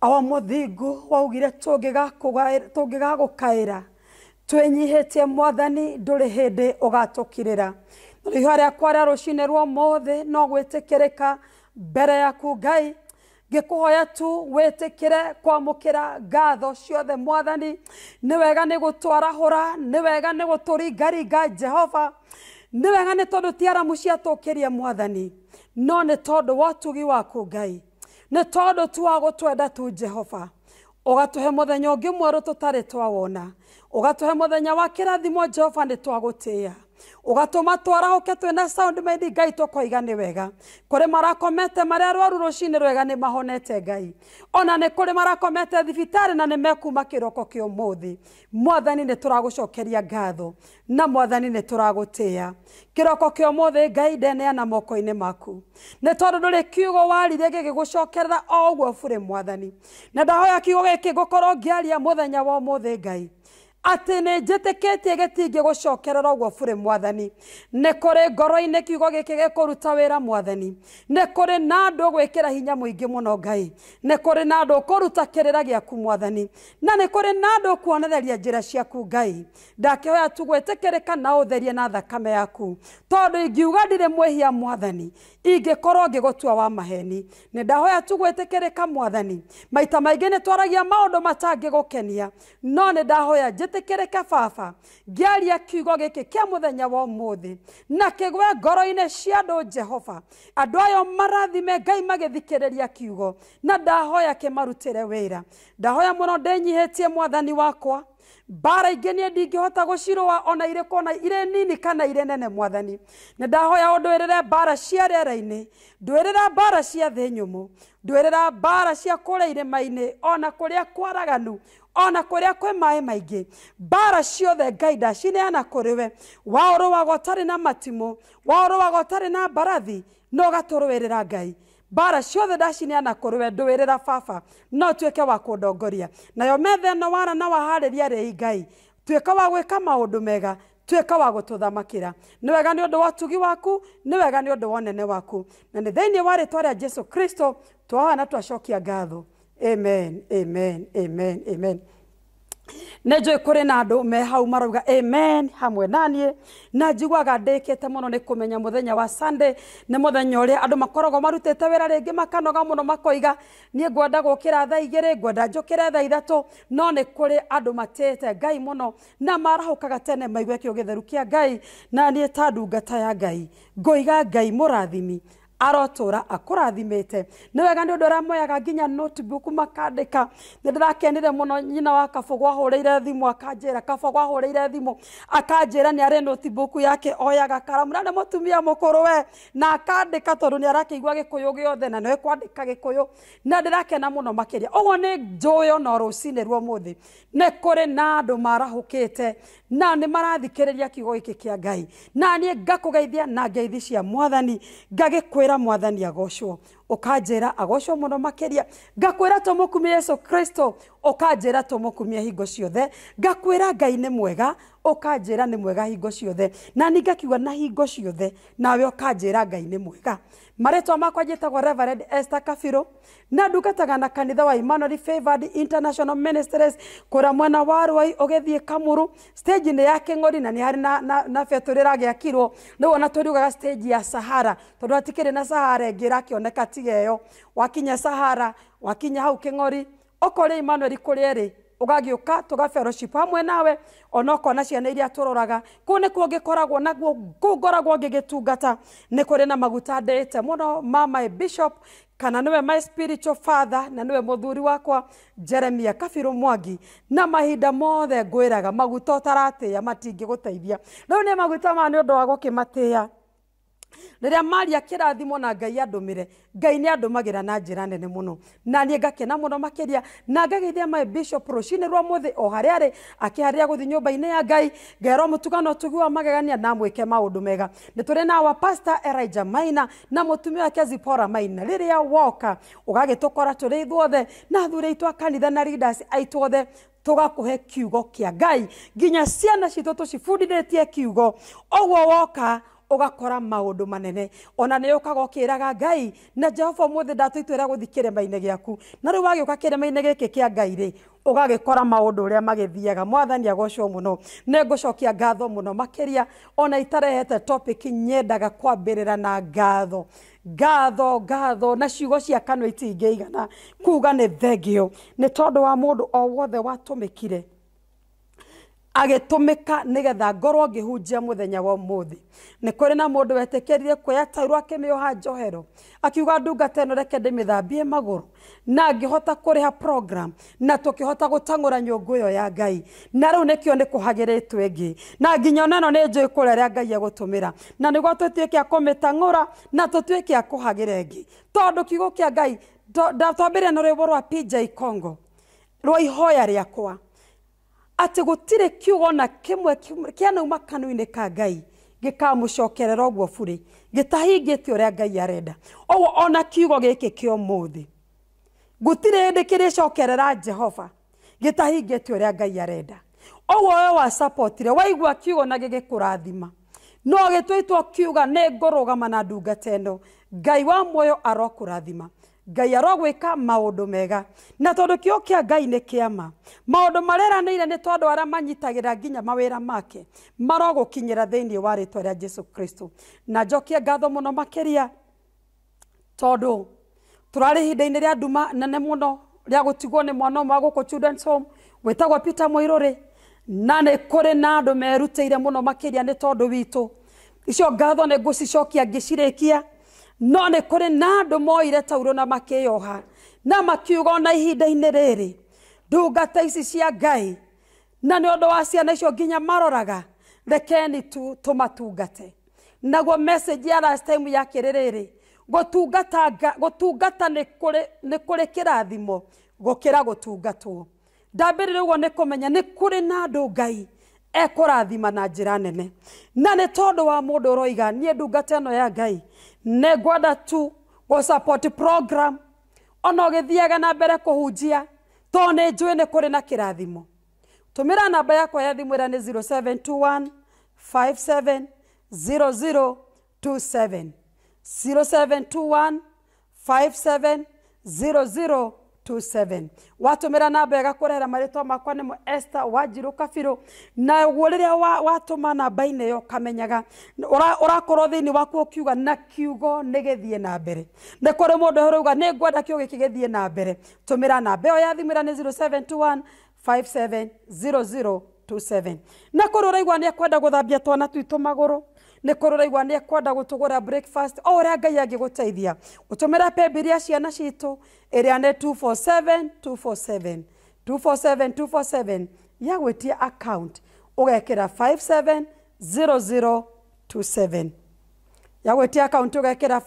awa o muthingu waugire nyihä tie mwathani ndå rä hä ndä å ndũrĩ hĩndĩ ũgatũkirĩra na rĩihũa a rĩa rũciinĩ rwa ũmũthĩ no gwä gwĩtĩkĩrĩka mbere yaku ngai ngä kå hoya tu tä kä re kwamå kä ra ngatho ciothe mwathani nä wega nä gå twarahå ra nä wega nä gå tå ringaringa jehova nä wega nä tondå tondũ ciatå kä ciatũkĩrie mwathani no nä tondå wa ũtugi waku ngai nä tondå tu wa gå twenda tu jehova å gatå he må thenya ugatuhe muthenya ungi mweru tutari twawona må thenya wa kä rathimo jehova nä twagå tä a ugatuma twarahuke twina sound made ngai tukoiga ni wega kuri marakomete maria rwaru rucini rwega ni mahonete ngai ona ni kuri marakomete thibitari na ni mekuma kiroko kia umuthi mwathani ni turagucokeria ngatho na mwathani ni turagutia kiroko kia umuthi ngai ndeneana moko ine maku ni tondu nduri kiugo waririe gigigucokerera o uguo buri mwathani na ndahoya kiugo giki ngukorwo ngiaria muthenya wa umuthi ngai gä tingä gå cokerera å guo burä mwathani kå rä ngoro inä kiugo ruta wä ra mwathani kå rä na kä ra hinya må no ngai kå rä na rä ra gä aku mwathani na kå rä na andũ kuonereria ra ciaku ngai ndakĩhoya tu kana å ũtherie na thakame yaku tondå ingiuga mwä hia mwathani ingĩkorwo ngĩgũtua wa maheni nä ndahoya ka mwathani maita maingä nä twaragia gå kenia no nä ndahoya ke baba aria kiugo a må thenya wa thä na gwe ngoro inä cia andå jehova andå ayo marathime ngai ria kiugo na ndahoya wä ra ndahoya nyihä tie mwathani wakwa mbara ingä niä hota gå cirå ona irä kona irä nini kana irä nene mwathani nä ndahoya å ndwä rä re mbara cia rera-inä ndwä rä ra mbara cia thä nyå ndwä rä ra mbara cia kå rä irä ma-inä ona kå rä a kwaraganu ona kå rä a kwä maä maingä mbara ciothe ngai ndacineana kå rä we waå rå waga å tarä na matimå waå rå waga å tarä na mbarathi no å gatå rå wä rä ra ngai mbara ciothe ndacineana kå rä we ndå baba no tuä wa kå ndongoria nayo metha no wara na waharä ria rä ngai tuä wa gwä ka maå ndå mega tuä wa gå tå thamakä nä wega nä å ndå wa tugi waku nä wega nä å ndå wa nene waku na nä thä wa warä twa rä a jesu kristo twahoya na twacokia ngatho amen amen amen amen nä kore kå rä na andå me hau marauga amen hamwe naniä na njiguaga ndä kä te må no nä kå menya må thenya wa sunday nä må thenya å rä a andå makoragwo marutä te wä ra rä ngä makanoga må no makoiga niä ngwenda gukira kä ra igä rä ngwenda njå kä re thaa ithatå no nä kå rä andå matä te ngai må no na marahå kaga tene maigwe kä å gä theru kä a ngai na niä ta ndungata ya ngai ngoiga ngai må rathimi arotura akurathimite ni wega ni undu uria moyaga nginya notebook makandika ni ndirakenire muno nyina wa kabogo ahurire thimu akanjira kabogo ahurire thimu akanjira ni are notebook yake oyaga karamu na ni mutumia mukuru we na akandika tondu ni arakiigua gikuyu giothe na ni kwandika gikuyu na ndirakena muno makiria uguo ni njuyo no rucini ruo muthi ne kuri na andu marahukite na nä marathikärä kiugo gä kä kä a ngai na niä ngakugeithia na ngeithi cia mwathani ngagä kwä ra mwathani agocwo ukanjira agocwo muno makiria ngakwira tumukumia Yesu Kristo ukanjira tumukumia hingo ciothe ngakwira Ngai ni mwega ukanjira ni mwega hingo ciothe na ningakiuga na hingo ciothe nawe ukanjira Ngai ni mwega maretwa makwa njitagwo Reverend Esther Kafiro na ndungataga na kanitha wa Emmanuel Favored International Ministries kura mwena wa Rwai ugithie Kamuru stage ni ya King'ori na ni hari na na, na betũ rĩragĩakirwo nĩwona tũriugaga stage ya Sahara tondũ hatikĩrĩ na Sahara ĩngĩ ĩrakĩoneka mĩcinga ĩyo wakinya sahara wakinya hau kĩng'ori okorĩa imanueli kũrĩa ĩrĩ ũgagĩũka tũgaberocip hamwe nawe ona ũkona ciana iria tũroraga kũu nĩkuo ngĩkoragwo naguo kũu ngoragwo ngĩgĩtungata nĩ kũrĩ na maguta ndĩĩte mũno ma my bishop kana nĩwe my spiritual father na nĩwe mũthuri wakwa jeremia kabiru mwangi na mahinda mothe ngwĩraga maguta ya ũtaratĩĩa matingĩgũteithia rĩu nĩ maguta maya nĩ ũndũ wa gũkĩmatĩĩa rä maria kä rathimo na ngai andå mä re ngai nä andå magä na njä ra nene må no na niä ngakena må no makä ria na ngagithia maä bishop rå cinä rwa må thä o harä arä akä harä a gå thiä nyå mba-inä ya ngai ngerwo må tugano tå wa magegania na mwä ke maå ndå mega nä tå rä na wa pasta eraija maina na må tumia wake zipora maina rä rä a woka å gagä tå kora tå rä ithuothe na thurä itwa kanitha na leaders aitå othe tugakuhe kiugo kia ngai nginya ciana citå tå cibundithä tie kiugo å woka ugakora maundu manene ona ni ukaga ukiraga ngai na jehova muthe ndatwitwira guthikire maine giaku na riu wagiuka kirema-ini giki kia ngai ri ugagikora maundu uria magithiaga mwathani agocwo muno ni ngucokia ngatho muno makiria ona itarehete topic nyendaga kwambirira na ngatho ngatho ngatho na ciugo cia kanua itingĩigana kuga nĩ thengio nĩ tondũ wa mũndũ o wothe watũmĩkire agitumika nigetha ngorwo ngihunjia muthenya wa muthi ni kuri na mundu wetikirire kuoya tairo akimioha njohero akiuga ndungata ino reke ndimithambie maguru na ngihota kuriha program na tukihota gutang'ura nyungu iyo ya ngai na riu nikio kuhagiritwe ngi na nginya onano ni njui kureria ngai egutumira na niguo tutuike a kumitang'ura na tutuike a kuhagira ingi tondu kiugo kia ngai twambirie na rwimbo rwa pj congo rwa ihoya riakwa atä gå tirä kä na kä mwe käanauma kanua-inä ka ngai gä kamå å guo burä gä tahingä te å rä a ngai arenda oguo ona kiugo gä kä kä o må thä gå tirä ndä kä rä cokerera jehova gä tahingä te å rä a ngai arenda oguo we wacapotire waigua kiugo na gä gä kå rathima no gä twä two kiuga nä ngå rå gama na ndungata ä no ngai wa muoyo arokå rathima ngai arogwika maundu mega na tondu kio kia ngai ni kiama maundu mareranire ni tondu aria manyitagira nginya mawira make marogukinyira thiini wa ritwa ria jesu kristo na njokie ngatho muno makiria tondu turari ihinda-ini ria nduma nene muno ria gutigwo ni mwana umwe wa guku children's home witagwo peter muiruri na nä kå na andå merutĩire må no makä ria nä tondå witå icio ngatho nä ngå cicokia kia no nä kå rä na andå moire taurå na makä yoha na makiuga ona ihinda-inä rärä ndungata ici cia ngai na nä å ndå wa ciana icio nginya maroraga rekeni tu tå matungate naguo message ya last time ya kĩrĩrĩrĩ thimo gũtungata nĩ kũrĩ nĩ kũrĩ kĩrathimo rä guo nä kå menya nä kå rä na andå ngai ekurathima na njira nene na nä tondå wa må ndå å roiga niä ndungata ä no ya ngai ne gwada tu gå support program ona å gä thiaga na mbere kå hunjia tondå nä ne kuri nä kå rä na kä tumira tå mä ra namba yako ya thimå ä ra nä 0721 57 0027 0721 57 27 watũmĩra namba rehera marä marĩtwa makwa nĩmo Esther wanjirũ kabirũ naguo watå ma namba kamenyaga å rakorwo thä inä waku kiuga na kiugo gä thiä na mbere må ndå mũndũ uga nä ngwenda kä gä thiä na mbere ra namba ĩyo ya ra nä 0721 570027 na kũrĩ ũraigua nĩ ekwenda thambia twana magå rå nä kå rå raigua nä ekwenda gå tå gå ra o å rä a ngai angä gå teithia å tå mä ra pembiri ciana citå ä rä a nä 247 ya gwä tia account å gekä ra 570027 ya gwä tia account å gekä ra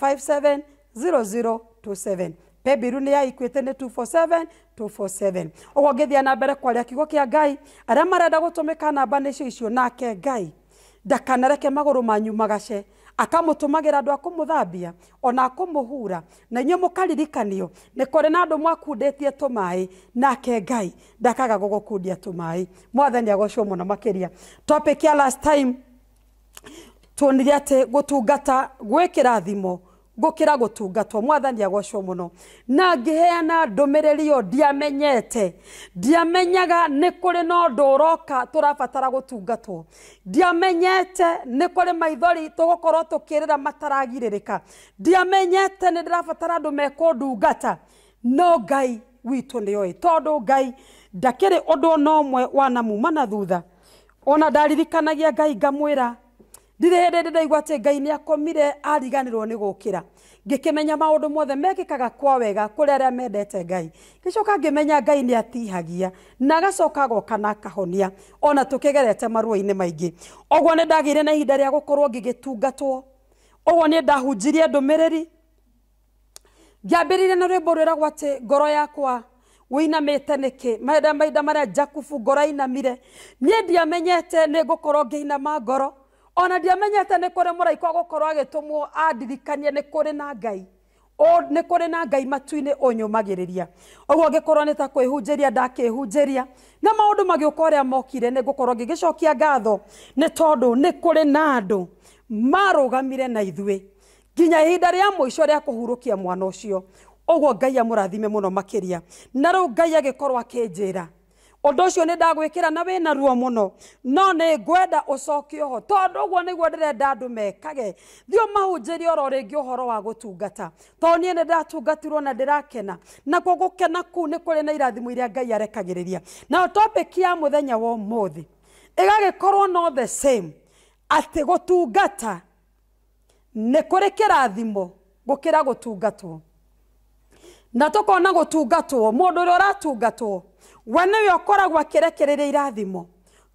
570027 pembiru nä ya ikuä te nä 247 247 å guo ngä thia na mbere kwaria kiugo kä a ngai arä a marenda gå tå mä ka namba nä cio icio nake ngai ndakanareke magå manyu magace akamutumagira andũ a ona akũmũhura na inyuĩ mũkaririkanio nĩ kore na andũ mwakundĩtie tũmaĩ nake ngai ndakaga gũgũkundia tumai mwathani agocwo mũno makĩria topic ya last time tuonire atĩ gũtungata gwĩ thimo ngukira gutungatwo mwathani agocwo muno na ngiheana ndumiriri yo ndiamenyete ndiamenyaga ni kuri na undu uroka turabatara gutungatwo ndiamenyete ni kuri maithori tugukorwo tukirira mataragiririka ndiamenyete ni ndirabatara andu mekundungata no ngai witå nä oä tondå ngai ndakärä å ndå ona å mwe wanamuma na thutha ona ndaririkanagia ngai ngamwä ra ndirä ndä ndaigua atä ngai nä akomire ariganärwo nä gå kä ra ngä kä menya maå ndå mothe mekä kwa wega kå rä mendete ngai gä coka ngä menya ngai nä atihagia na agacoka agoka na akahonia ona tå kä gerete maruainä maingä oguo nä ndagä ire na ihinda rä a gå korwo ngä gä tungatwo oguo nä ndahunjirie ndå mä rä ri ngä ambä rä ire na rwä mbo rwä ragwo atä ngoro yakwa wä inamä te nä kä mahinda mahinda marä a jakubu ngoro ainamire niä ndiamenyete nä ngå korwo ngä inama ngoro ona ndiamenyete nä kå rä må raika tå mwo andirikania nä kå rä na ngai nä kå rä na ngai matuinä å nyå magä rä ria å guo ngä korwo nä ta kwä hunjä ria ndakä hunjä ria na maå ndå magä å ka å rä a mokire nä ngå korwo ngä gä cokia ngatho nä tondå nä kå rä na andå marå gamire na ithuä nginya ihinda rä a må ico rä a kå hurå kia mwana å cio å guo ngai amå rathime må no makä ria na u ngai agä korwo akä njä ra ũndũ ũcio nĩ ndagwĩkĩra na wĩna ruo mũno no nĩ ngwenda ũcoke ho tondũ ũguo nĩguo ndĩrenda andũ mekage thiĩ mahunjĩrie oro rĩngĩ ũhoro wa gũtungata tondũ niĩ nĩ ndatungatirwo na ndĩrakena nakuo gũkena kũu nĩ kũrĩ na irathimo iria ngai arekagĩrĩria nayo topĩki ya mũthenya wa ũmũthĩ ĩgagĩkorwo no the same atĩ gũtungata nĩ kũrĩ kĩrathimo gũkĩra gũtungatwo na tukona gutungatwo mundu uria uratungatwo we niwe ukoragwo akirekereria irathimo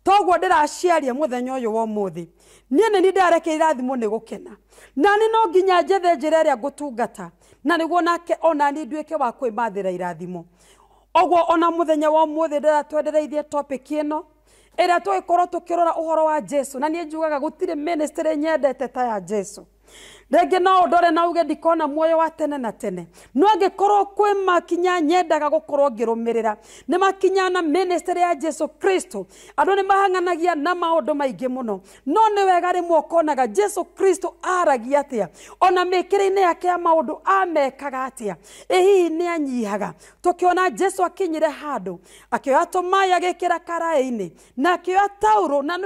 toguo ndiraciaria muthenya uyu wa umuthi nie nini ndarekeire irathimo ni gukena ni no nginya njethe njira iria ngutungata na niguo nake onani nduike wa kwimathira irathimo oguo ona muthenya wa umuthi ndiratwendereithie topic ino ĩrĩa tũgĩkorwo tũkĩrora uhoro wa jesu na niĩ njugaga gũtirĩ ministry nyendete ta ya jesu rĩngĩ no ũndore na uge ndikona muoyo wa tene na tene no korwo kwä makinya nyendaga gũkorwo ngĩrũmĩrĩra nĩ makinya na ministry ya jesu kristo andå nä mahang'anagia na ndå maingä må no nä wega rĩmwe ũkonaga jesu kristo aragia atĩa ona rä-inä yake ya ndå amekaga atĩa ĩ hihi nä anyihaga tũkĩona jesu tå maä agä kä ra karaä inä na akĩoya taurũ na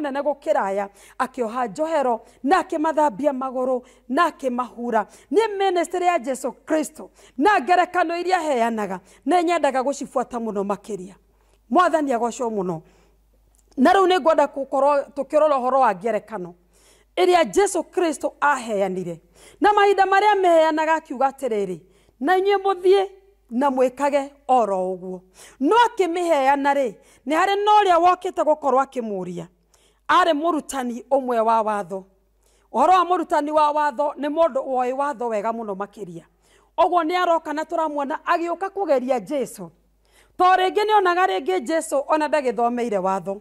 nene gå kä raya akä oha njohero na magå rå na na mahura niĩ ministry ya jesu kristo na ngerekano iria heanaga nä nyendaga gũcibuata mũno makĩria mwathani agocwo mũno na rĩu nĩ ngwenda gũkorwo tũkĩrora ũhoro wa ngerekano ĩrĩa jesu kristo aheanire na mahinda marĩa meheanaga akiuga rä na må thiä na mwĩkage oro ũguo no akĩmĩheana rĩ nĩ harĩ na ũrĩa wokĩte gũkorwo akĩmũũria arĩ mũrutani ũmwe wa watho uhoro wa murutani wa watho ni mundu woi watho wega muno makiria oguo ni aroka na turamwona agiuka kugeria jesu to ringi ni onaga ringi jesu ona ndagithomeire watho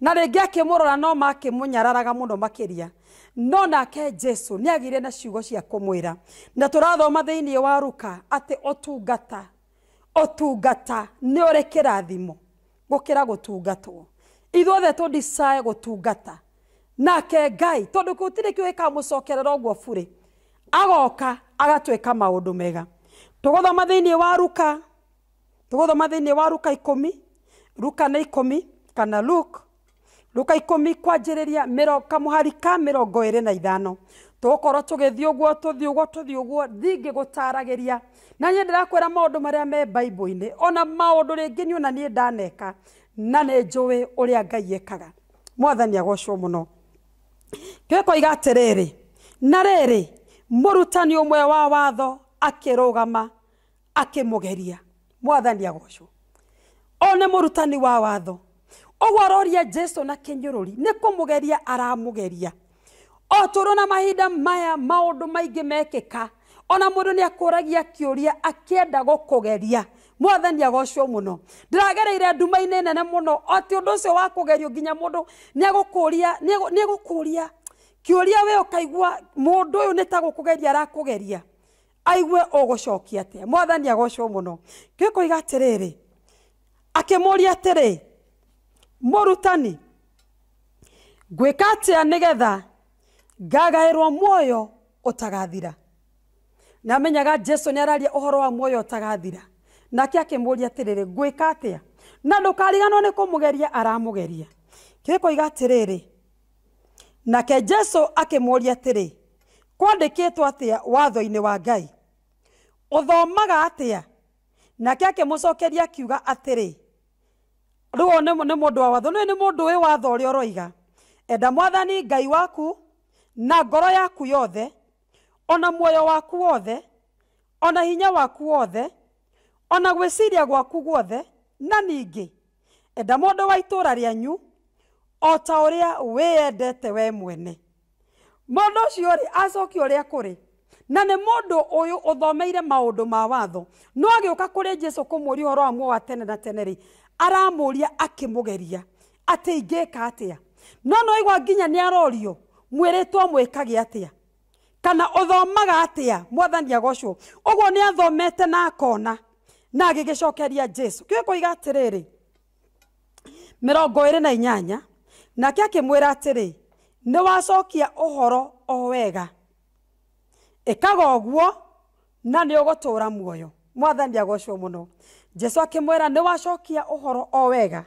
na ringi akimurora no makimunyararaga muno makiria no nake jesu nä agä na ciugo cia kå mwä ra na tå rathoma thä inä wa ruka atä å tungata å tungata nä å rä kä rathimo gå kä ra gå tungatwo ithuothe tå gå tungata nake ngai tondå gå tirä kä å ä kamå cokerera å guo burä agoka agatuä ka maå ndå mega tå gå thoma thä inä wa ruka tå gå thoma thä inä wa ruka ikå mi ruka nä ikå mi kana luk ruka ikå mi kwanjä rä ria kamå hari ka mä rongo ä rä na ithano tåkorwo tå gä thiä å guo tå thiä å guo tå thiä å guo thingä gå taragä ria na nyä ndä rakwä ra maå ndå marä a me baibå-inä ona maå ndå rä ngä niå na niä ndaneka na nä njå ä å rä a ngai ekaga mwathani agocwo må no koiga atiriri na riri murutani umwe wa watho akirugama akimugeria mwathani agocwo o ni murutani wa watho uguo aroria jesu na kinyururi ni kumugeria aramugeria o tũrũ na mahinda maya maũndũ maingĩ mekĩka ona mũndũ nĩ akũragia kĩũria akĩenda gũkũgeria mwathani agocwo muno ndiragereire nduma-inä nene muno atä å ndå å cio wa kå gerio nginya må ndå nä egå kå ria kä å ria we å kaigua må ndå å yå nä ta gå kå geria arakå geria aigue å gå cokia atä a mwathani agocwo må no kä kå iga atä rä rä akä må ria atä rä må rutani ngwä ka atä a nä getha ngagaä rwo muoyo å tagathira na menyaga jesu nä araria å horo wa muoyo å tagathira nake akimuria atiriri ngwika atia na ndukariganwo ni kumugeria aramugeria kirikoiga atiriri nake jesu akimuria atiri kwandikitwo atia watho-ini wa ngai uthomaga atia nake akimucokeria akiuga atiri riu ni mundu wa watho ni mundu wi watho uria uroiga enda mwathani ngai waku na ngoro yaku yothe ona muoyo waku wothe ona hinya waku wothe ona gwĩciria gwaku guothe na ningi enda mũndũ wa itura rianyu o ta ũrĩa wĩyendete we mwene mũndũ ũcio rĩ acoki ũrĩa kũrĩ na nĩ mũndũ uyu uthomeire maundu ma watho no agiuka kuri jesu kũmũũria ũhoro wamwe wa tene na tene ri aramuria akimugeria atĩ ingĩka atia no igwa nginya ni arorio mwiritwo mwĩkage atia kana uthomaga atia mwathani agocwo ũguo ni athomete na akona na agigicokeria jesu kä kiu kuiga atiriri mirongo iri na inyanya nake akä mwä ra atä rä nä wacokia å horo o wega ikaga ũguo na nä å nĩ ra muoyo mwathani agocwo no jesu akä mwä ra nä wacokia å horo o wega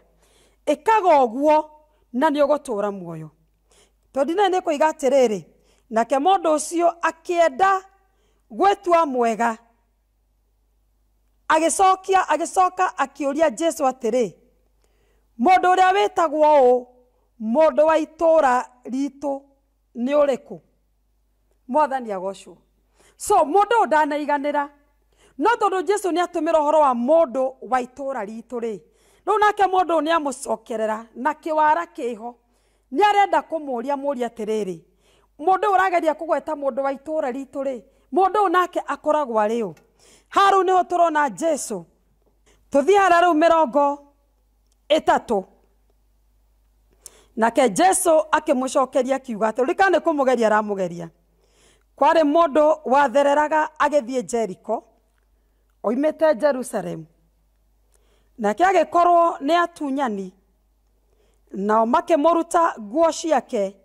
ĩkaga ũguo na nä å nĩ ra muoyo nä kå iga atä rä rä nake må ndå å cio akä enda gwä tua mwega agicokia agicoka akiuria jesu atiri mundu uria witagwo uu mundu wa itura ritu ni uriku mwathani agocwo so mundu uyu ndanaiganira no tondu jesu ni atumira uhoro wa mundu wa itura ritu ri riu nake mundu uyu ni amucokerera na kiwara kiho ni arenda kumuria muria atiriri mundu uyu urageria kugweta mundu wa itura ritu ri mundu uyu nake akoragwo ari uu haru niho turona jesu tuthiaga riu mirongo itatu nake jesu akimucokeria akiuga ati rika ni kumugeria aramugeria kwari mundu wathereraga agithie jeriko oimite jerusalemu nake agikorwo ni atunyani nao makimuruta nguo ciake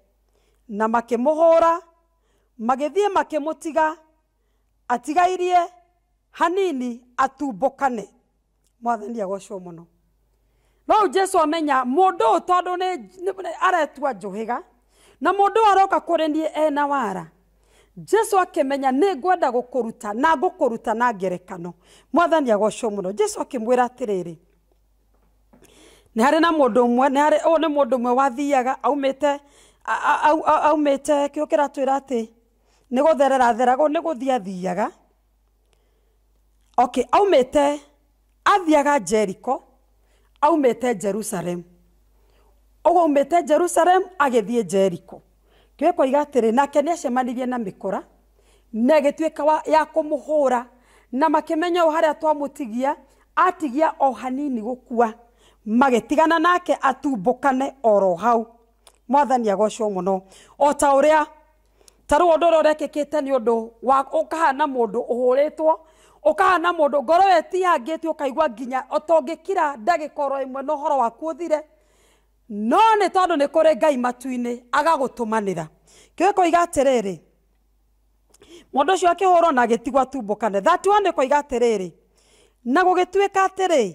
na makimuhura magithie makimutiga atigairie hanini atumbũkane mwathani agocwo no rĩu jesu amenya mũndũ ũyũ tondå aretua njũhĩga na mũndũ aroka rä niĩ ena wara jesu akĩmenya nä ngwenda ruta na ruta na ngerekano mwathani agocwo mũno jesu akĩmwĩra atĩrĩrĩ nĩ harĩ na mũndũ ũmwe ũyũ nĩ mũndũ ũmwe wathiaga aumĩte aumĩte ra atä nä gå therera theragwo gå thiathiaga okay aumite athiaga jeriko aumite jerusalemu uguo aumite jerusalemu agithie jeriko kiwe koiga atirä nake nä acemanirie na mä kora na gä tuä ka ya kå må hå ra na makä å harä a twamå tigia atigia o hanini gå kua magä tigana nake atumbå kane oro hau mwathani agocwo må no o ta å rä a ni rä u å ndå å rä a å kä te nä å ndå kahana må ndå å hå rä two ukahana ndå ngoro wetiangitie ukaigua nginya otongikira ä mwe na horo waku thire no nä tondå nä kå rä ngai matu-inä agagå tå manä ra kä koiga atä rä må ndå å cio akä hå rwo na agä tigwo atumbå kane thatiwa nä koiga atä rä na gå gä tuä ka atä rä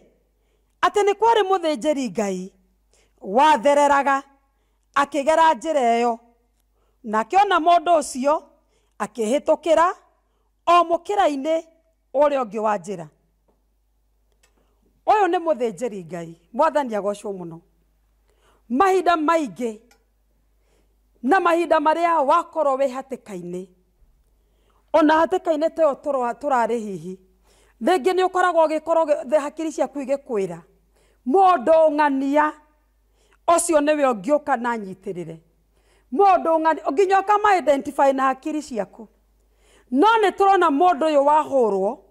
atä nä kwarä må thä njä ngai wathereraga akä gera njä ra ä yo nake ona må ndå å cio akä hä tå kä ra o må kä ra-inä ore ungi wa njira uyu ni muthinjiri ngai mwathani agocwo muno mahinda maingi na mahinda maria wakorwo wi hatikaini ona hatikaini teyo turari hihi ringi ni ukoragwo ugikorwo hakiri ciaku igikwira mundu ng'ania ucio niwe ungiuka na nyitirire mundu ng'ania nginya ukama identify na hakiri ciaku no ni turona mundu uyu wahurwo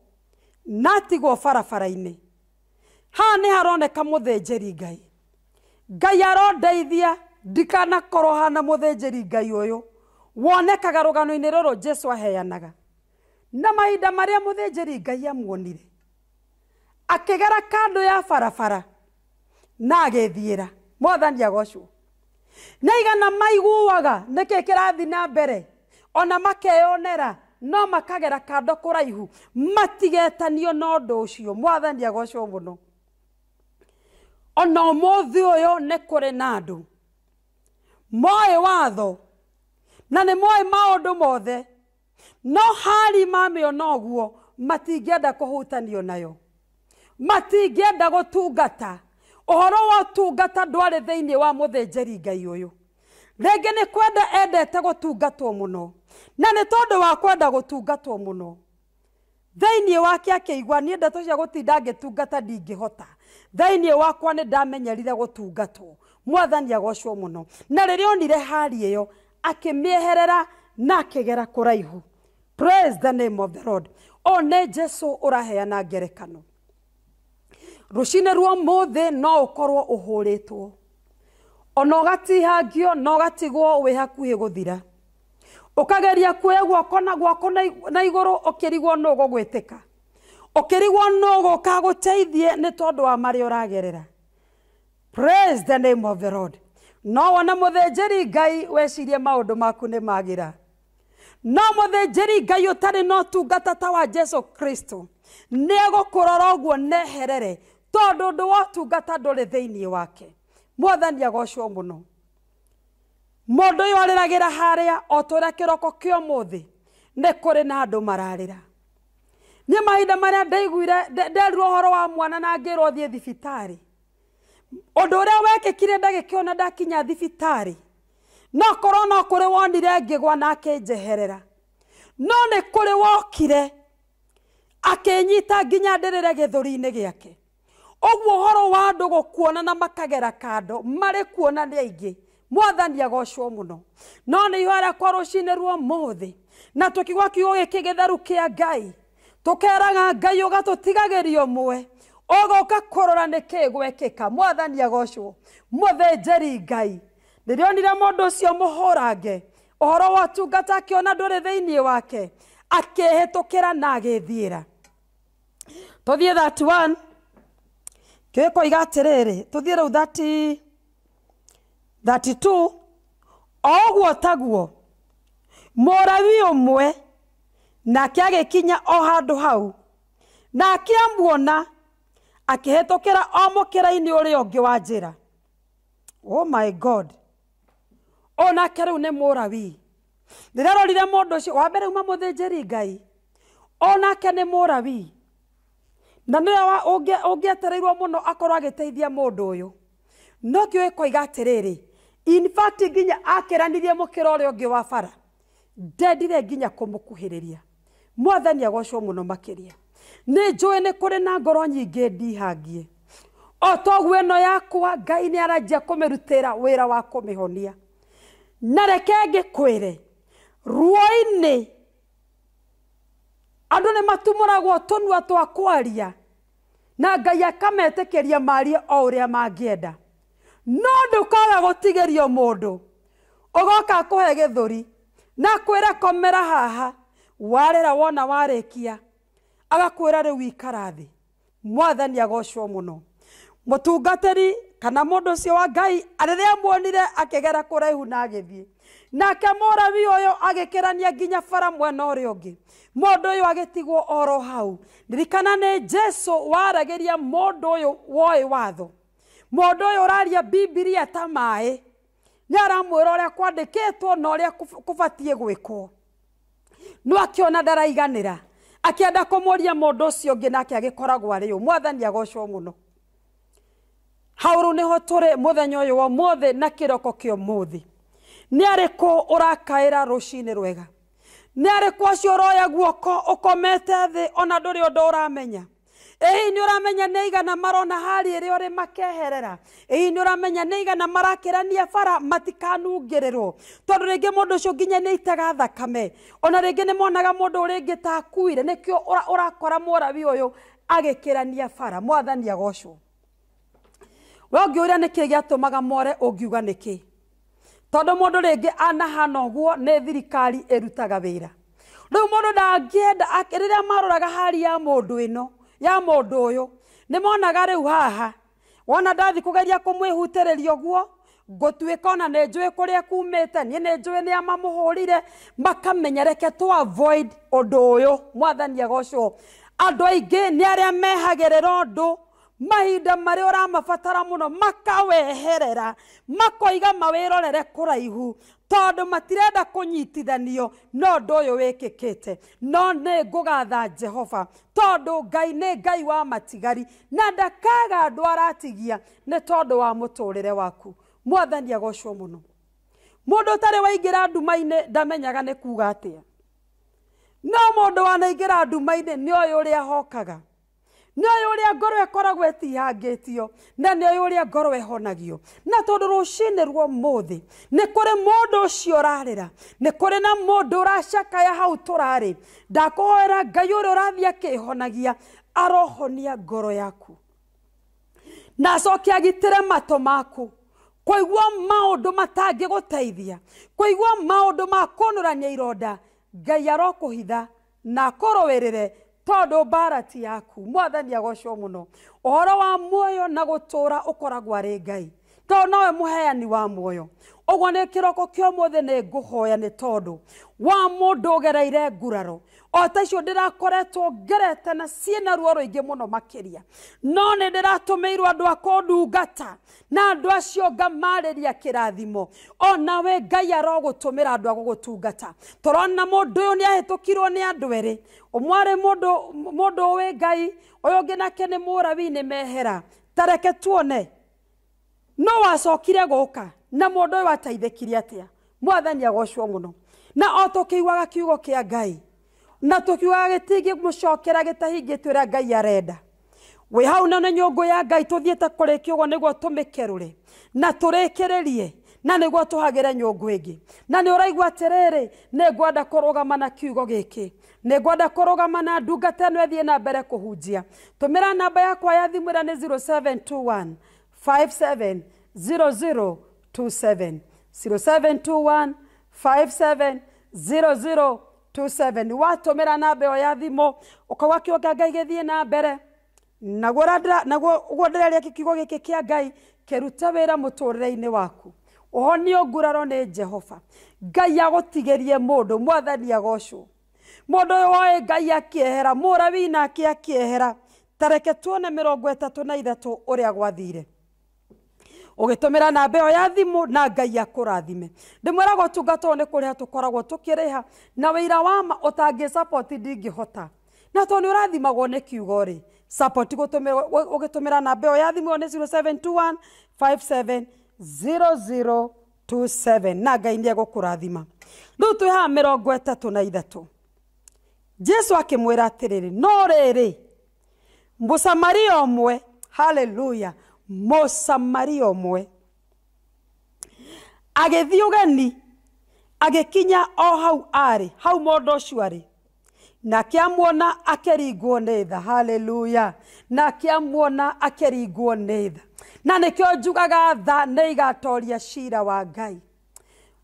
na tigwo barabara inä haha nä haroneka mũthĩnjĩri ngai ngai arondeithia ndikanakorwo hana mũthĩnjĩri ngai yå wonekaga rũgano-inĩ rũrũ jesu aheanaga na mahinda marĩa mũthĩnjĩri ngai amuonire gera kando ya barabara na ra mwathani agocwo na aigana maiguaga kä kĩrathiĩ na mbere ona makeyonera no makagera kando kuraihu matigetanio na undu ucio mwathani agocwo muno ona umuthi uyu ni kuri na andu moe watho na nä moä maå mothe no hari mamä ona å guo matingäenda kå hutanio nayo matingäenda gå tungata å horo wa tungata ndwarä thä inä wa må thä ngai å yå rä ngä nä kwenda endete gå tungatwo må no na nä tondå wa kwenda gå tungatwo må no thäinä wake akĩigua niä ndeto cia gå tinda ngä tungata ndingĩhota thäinä wakwa nä ndamenyerire gå tungatwo mwathani agocwo må no na rä rä onire hari ä yo akĩmĩeherera na akĩgera kũraihu praise the name of the lord o nä jesu å raheana ngerekano rucinä rwa må thä no å korwo å hå rä two ona å gatihangio na å gatigwo wä hakuhä gå thira ukageria kuoya guoko na guoko na iguru ukirigwo nugo gwitika ukirigwo nugo kaguteithie ni tondu wa mari uragerera praise the name of the lord no wana muthenjeri ngai wecirie maundu maku ni magira no muthenjeri ngai utari no tungata ta wa jesu kristo ni egukurora uguo neherere tondu ndu watungata nduri thiini wake mwathani agocwo muno no. mundu yu ariragira haria otura kiroko kio muthi ne kuri na andu mararira ni maida maria ndaiguire nderu uhoro wa mwana na ngirwo thie thibitari undu ria weke kire ndage kiona ndakinya thibitari no korona kuri wonire ngigwa na kinjeherera no ne kuri wokire akinyita nginya ndirire githuri-ini giake uguo uhoro wa andu gukuona na makagera kando mari kuona ni aingi mwathani agocwo muno no nä ihå rä kwa rå cinä ruo måthä na tå kigwa kiå gä kä gä tharu kä a ngai tå keraga ngai å gatå tigagä rio mwe ka kå rora nä kä gwäkä ka mwathani agocwo må thä ngai nä rä må ndå å cio må hå range å horo wa tungata akä ona ndå rä thä wake akä kä ra na agä thiä ra tå thiä kä koiga atä rä rä tå thiä rä u 32 oguo taguo mũrawi ũmwe nake agĩkinya o handũ hau na akĩamuona akĩhĩtũkĩra o mũkĩra-inĩ ũrĩa ũngĩ wa njĩra oh my god ũyũ nake rĩu nĩ mũrawii ndĩrerorire mũndũ ũcio wa mbere uma mũthĩnjĩri ngai onake nake nĩ mũrawii na nĩwe ũngĩetereirwo mũno akorwo agĩteithia mũndũ ũyũ no kĩũĩ koiga atĩrĩrĩ infact nginya akiranirie mukira uria ungi wa bara ndendire nginya kumukuhiriria mwathani agocwo muno makiria ni njui ni kuri na ngoro nyingi ndihangie o toguo ino yakwa ngai ni aranjia kumirutira wira wa kumihonia na reke ngikwire ruo-ini andå nä matumå tå nua twa kwaria na ngai akametä kä ria marie o å rä a no ndukaga gutigerio mundu ugoka kuhe githuri na kwira komera haha warira wona warikia agakwira riu ikara thi mwathani agocwo muno mutungatiri kana mundu ucio wa ngai riria muonire akigera kuraihu na agithii nake mũrawi ũyũ agĩkĩrania nginya bara mwena ũrĩa ũngĩ mũndũ ũyũ agĩtigwo oro hau ndirikana nĩ jesu waragĩria mũndũ ũyũ woĩ watho mundu uyu uraria bibilia ta mai ni aramwira uria kwandikitwo na uria kubatie gwikwo no akiona ndaraiganira akienda kumuria mundu ucio ungi nake agikoragwo ari u mwathani agocwo muno hauru niho turi muthenya uyu wa muthi na kiroko kio muthi ni ariku urakaira rucini rwega ni ariku acio uroya guoko ukomete thi ona nduri undu uramenya ĩhi nĩ ũramenya nĩ igana marona harĩ ĩrĩa ũrĩ makeherera ĩhi nĩ ũramenya nĩ igana marakĩrania bara matikanungĩrĩrwo tondũ rĩngĩ mũndũ ũcio nginya nĩ aitaga thakame ona rĩngĩ nĩ monaga mũndũ rĩngĩ ta akuire nĩkĩo ũrakora mũrawi ũyũ agĩkĩrania bara mwathani agocwo we ũngĩũria nĩkĩ gĩatũmaga more ũngiuga nĩkĩ tondũ mũndũ rĩngĩ anahana ũguo nĩ thirikari ĩrutaga wĩra rĩu mũndũ ndangĩenda rĩrĩa maroraga hari ya mũndũ ĩno ya mundu uyu ni monaga riu haha wona ndathi kugeria kumwihutereria uguo ngutuika ona ni njui kuria kumite ni ni njui ni amamuhurire makamenyereke to avoid undu uyu mwathani agocwo andu aingi ni aria mehagirira undu mahinda maria uramabatara muno makaweherera makoiga mawirorere kuraihu tondå matirenda nyitithanio no ndu uyu wikikite no ngå gatha jehova tondå ngai nä ngai wa matigari na ndakaga andå aratigia nä tondå wa muturire waku mwathani agocwo muno tarä waingä ra nduma inä ndamenyaga nä kuga atia no mundu wanaingira nduma-ini ni uyu uria hokaga nä å yå å rä a ngoro äkoragwo ätihangä tio na nä å yå å rä a ngoro ähonagio na tondå rå cinä ruo må thä nä kå rä må ndå å cio å rarä ra nä kå rä na må ndå å racakaya hau tå rarä ndakå hoera ngai å rä a å rathiä akä honagia arohonia ngoro yaku na acoke agitä re mato maku kåigua maå ndå matangä gå teithia igua maå ndå ma kå nå rania ironda ngai arokå hitha na akå rå wä rä re tondå mbarati yaku mwathani agocwo å horo wa muoyo na gå tå ra å koragwo arä ngai to nowe heani wa muoyo å guo nä kä uguo ni kiroko thä nä ngå hoya nä tondå wa må mundu gereire nguraro o ta icio ndirakoretwo ngerete na ciĩna ruo rũingĩ mũno makĩria no nĩ ndĩratũmĩirwo andũ akwa ndungata na andũ acio ngamarĩria kirathimo o nawe ngai arogũtũmĩra andũ agũgũtungata tũrona mũndũ ũyũ nĩ ahĩtũkirwo nĩ andũ erĩ ũmwe arĩ mũndũ ũĩ ngai ũyũ ũngĩ nake nĩ mũrawii nĩ mehera tareke tuone no wacokire gũka na mũndũ ũyũ ateithĩkire atĩa mwathani agocwo mũno na o tũkĩiguaga kiugo kia ngai na tukiwagitigie mucokera gitahingitwira ngai arenda we hau na nyongo ya ngai tuthiite kurikia ugo niguo tumikerure na turikiririe na niguo tuhagire nyongo ingi na ni uraigua atiriri ni ngwenda kurugama na kiugo giki ni ngwenda kurugama na ndungata ino ithie na mbere kuhunjia tumira namba yakwa ya thimu ira ni 0721 57 0027 0721 5700 27 watũmĩra namba ĩyo ya thimũ ũkawa ngai githie na mbere nagwo ũguo ndĩrarĩa kiugo giki kia ngai kĩrute wĩra muturireini waku uhoni nguraro ni jehova ngai agũtigĩrie mundu mwathani agocwo mundu ũyũ woĩ ngai akiehera murawi na akiehera tareke tuone mirongo ĩtatũ na ithatu ũrĩa gwathire ugitumira namba iyo ya thimu na ngai akurathime ndimwiraga utungata uyu ni kuriha tukoragwo tukiriha na wira wa ma utangicapoti ndingihota na to ni urathimagwo ni kiugo ri support sapoti ugitumira namba iyo ya thimu iyo ni 0721570027 na ngai nä egåkårathima rä u twä haha mä rongo na ithatu jesu akimwira mwä no riri rä må mwe haleluya mũsamaria ũmwe agĩthiĩ ũgeni agĩkinya o hau arĩ hau mũndũ ũcio arĩ na akĩamwona akĩringwo nĩ tha haleluya na akĩamwona akĩringwo nĩ tha na nĩkĩo njugaga tha nĩ igatoria cira wa ngai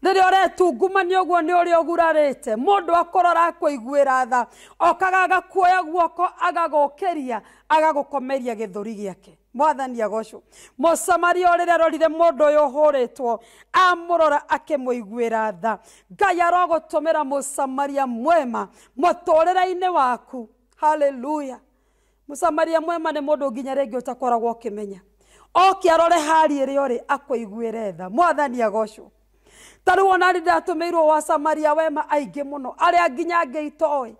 rĩrĩa ũretungumania ũguo nĩ ũrĩa ũgurarĩte mũndũ akorora akũiguĩra tha okaga agakuoya guoko agagũũkĩria agagũkomeria gĩthũri gĩake mwathani agocå måcamaria å rä rä a rorire må ndå å yå hå rä two amå rora akä må iguä ra tha ngai arogå tå mä ra måcamaria mwema må tå rä re-inä waku haleluya mwema nä må ndå nginya rä ngä å takoragwo å kä menya oke arore ä rä a rä akå iguä re tha mwathani agocå tarä u ona nä ndatå mä irwo wa wema aingä må no arä a nginya ngä itoä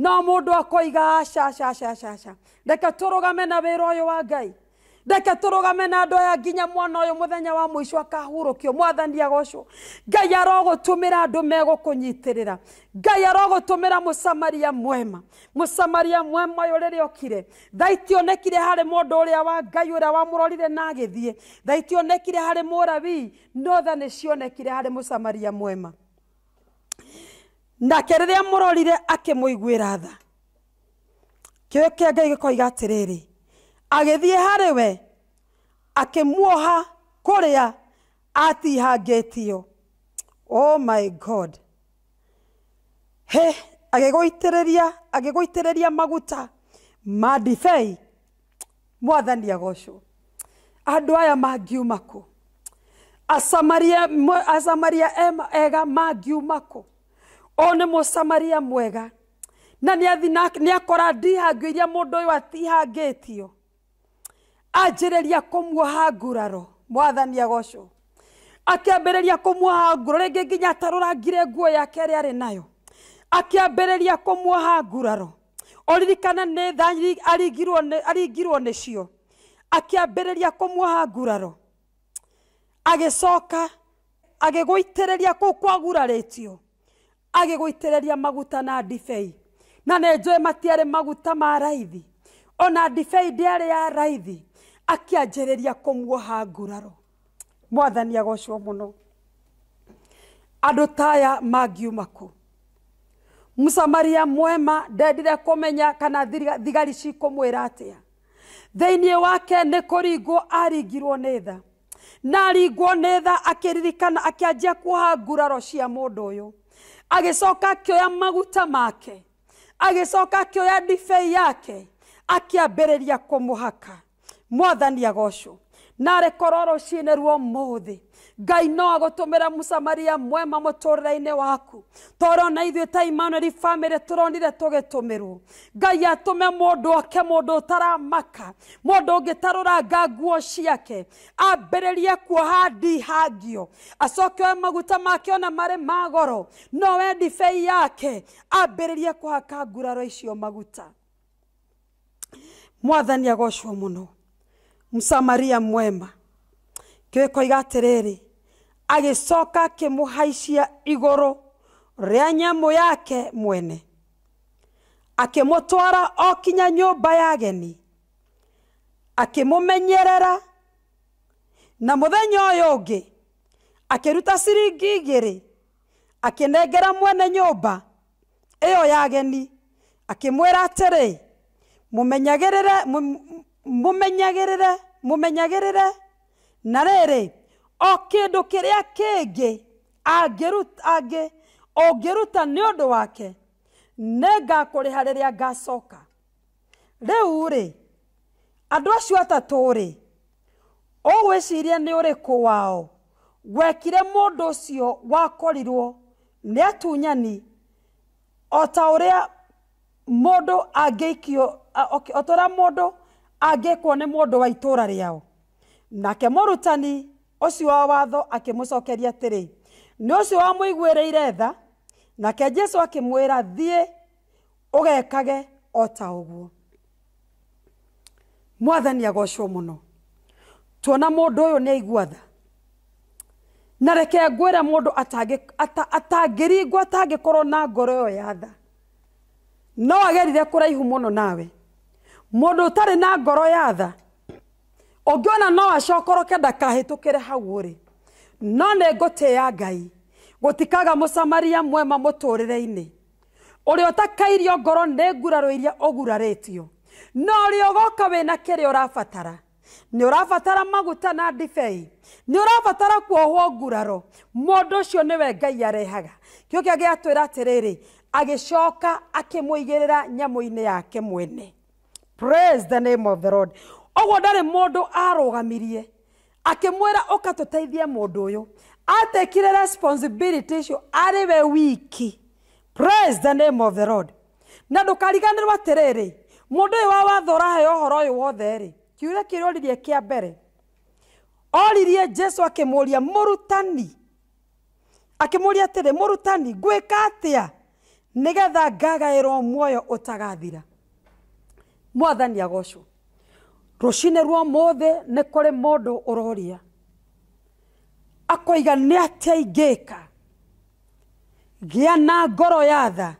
no mundu akoiga aca aca aca aca aca reke turugame na wira uyu wa ngai reke turugame na andu aya nginya mwana uyu muthenya wa muico akahurukio mwathani agocwo ngai arogutumira andu megukunyitirira ngai arogutumira mucamaria mwema mucamaria mwema uyu riria okire thaitionekire hari mundu uria wa ngai uria wamurorire na agithie thaitionekire hari murawi no tha nicionekire hari mucamaria mwema nake rĩrĩa mũrorire akĩmũiguĩra tha kä kĩa ngai gĩkoiga atĩrĩrĩ agĩthiĩ harĩ we akĩmuoha kũrĩa atihangĩtio oh my god hĩ hey, agĩgũitĩrĩria agĩgũitĩrĩria maguta ma ndibei mwathani agocwo andå aya mangiuma kũ asamaria ega mangiuma o nä må samaria mwega na nä akora ndihangio iria må ndå å yå atihangä tio anjä rä ria kå muoha nguraro mwathani agocå akäambä rä ria kå muoha nguraro rä ngä nginya atarå rangire nguo yake rä arä nayo akäambä rä ria kå muoha nguraro oririkana nä tha nä cio akäambä rä ria kå muoha nguraro agä coka agä gå itä rä ria kå u kwagurarä tio agigwitiriria maguta na ndibei na nä njå matiarä maguta ma raithi ona ndibei ndäarä ya raithi akäanjä rä ria kå muoha nguraro mwathani agocwo må no andå taya mangiuma kå mwema ndendire kũmenya kana thigari cikũmwĩra atĩa thĩinĩ wake kå ringwo aringirwo nä tha na aringwo nä tha akä anjia kuoha nguraro cia mũndũ ũyũ Agĩcoka akĩoya maguta make agĩcoka akĩoya ndibei yake akĩambĩrĩria kũmũhaka mwathani agocwo narĩ korwo rũciinĩ ruo mũthĩ ngai no agũtũmĩra mũcamaria mwema mũtũũrĩre-inĩ waku tũrona ithuĩ ta imanueli bamĩrĩ tũronire tũgĩtũmĩrwo ngai atũme mũndũ oke mũndũ ũtaramaka mũndũ ũngĩtarũranga nguo ciake ambĩrĩrie kuoha ndihangio acoke oe maguta make ona marĩ magoro goro nowe ndibei yake ambĩrĩrie kũhaka nguraro icio maguta mwathani agocwo mũno mũsamaria mwema kĩũĩ koiga atĩrĩrĩ agĩcoka akĩmũhaicia igoro rĩa nyamũ yake mwene akĩmũtwara okinya kinya yageni ya geni na mũthenya ũyũ ũngĩ akĩruta ciringi igĩrĩ akĩnengera mwene nyũmba ĩyo yageni geni akĩmwĩra atĩrĩ mũmenyagĩrĩre mũmenyagĩrĩre mũmenyagĩrĩre na rĩrĩ o kindu kiria kingi angiruta angi ungiruta ni undu wake ne ngakuriha riria ngacoka riu ri andu acio atatu ri ugwiciria ni uriku wao gwekire mundu ucio wakorirwo ni atunyani o ta uria mundu angiikio o ta uria mundu angikwo ni mundu wa itura riao nake murutani ũcio wa watho akĩmũcokeria atĩrĩ nĩ ũcio wamũiguĩrĩire tha nake jesu akimwira thie ugekage ota ta ũguo mwathani agocwo muno tuona mũndũ uyu ni aigua tha na reke ngwĩre mũndũ atangĩringwo atangĩkorwo na ngoro yo ya tha no agerire kuraihu muno nawe mũndũ ũtarĩ na ngoro ya tha ũngĩona no acokorũke ndakahĩtũkĩre hau rĩ no nĩ ngũtĩya ngai gũtikaga mũcamaria mwema mũtũũrĩre-inĩ ũrĩa ũtakairio ngoro nĩ nguraro iria ũgurarĩtio no ũrĩa ũgoka wĩna kĩrĩa ũrabatara nĩ ũrabatara maguta na ndibei nĩ ũrabatara kuohwo nguraro mũndũ ũcio nĩwe ngai arehaga kĩũkia gĩatwĩra atĩrĩrĩ agĩcoka akĩmũigĩrĩra nyamũ-inĩ yake mwene praise the name of the lord ũguo ndarĩ mũndũ arũgamirie akĩmwĩra ũka tũteithie mũndũ ũyũ atekire responsibility icio arĩ we wiki praise the name of the lord na ndũkariganĩrwo atĩrĩrĩ mũndũ ũyũ wa watho ũraheo ũhoro ũyũ wothe rĩ kiuria kĩrĩa oririe kĩa mbere oririe jesu akĩmũũria mũrutani akĩmũũria atĩrĩ mũrutani ngwĩka atĩa nĩgetha ngagaĩrwo muoyo ũtagathira mwathani agocwo rucinä rwa måthä nä kå rä må å roria akoiga nä atä ka gä na ngoro ya tha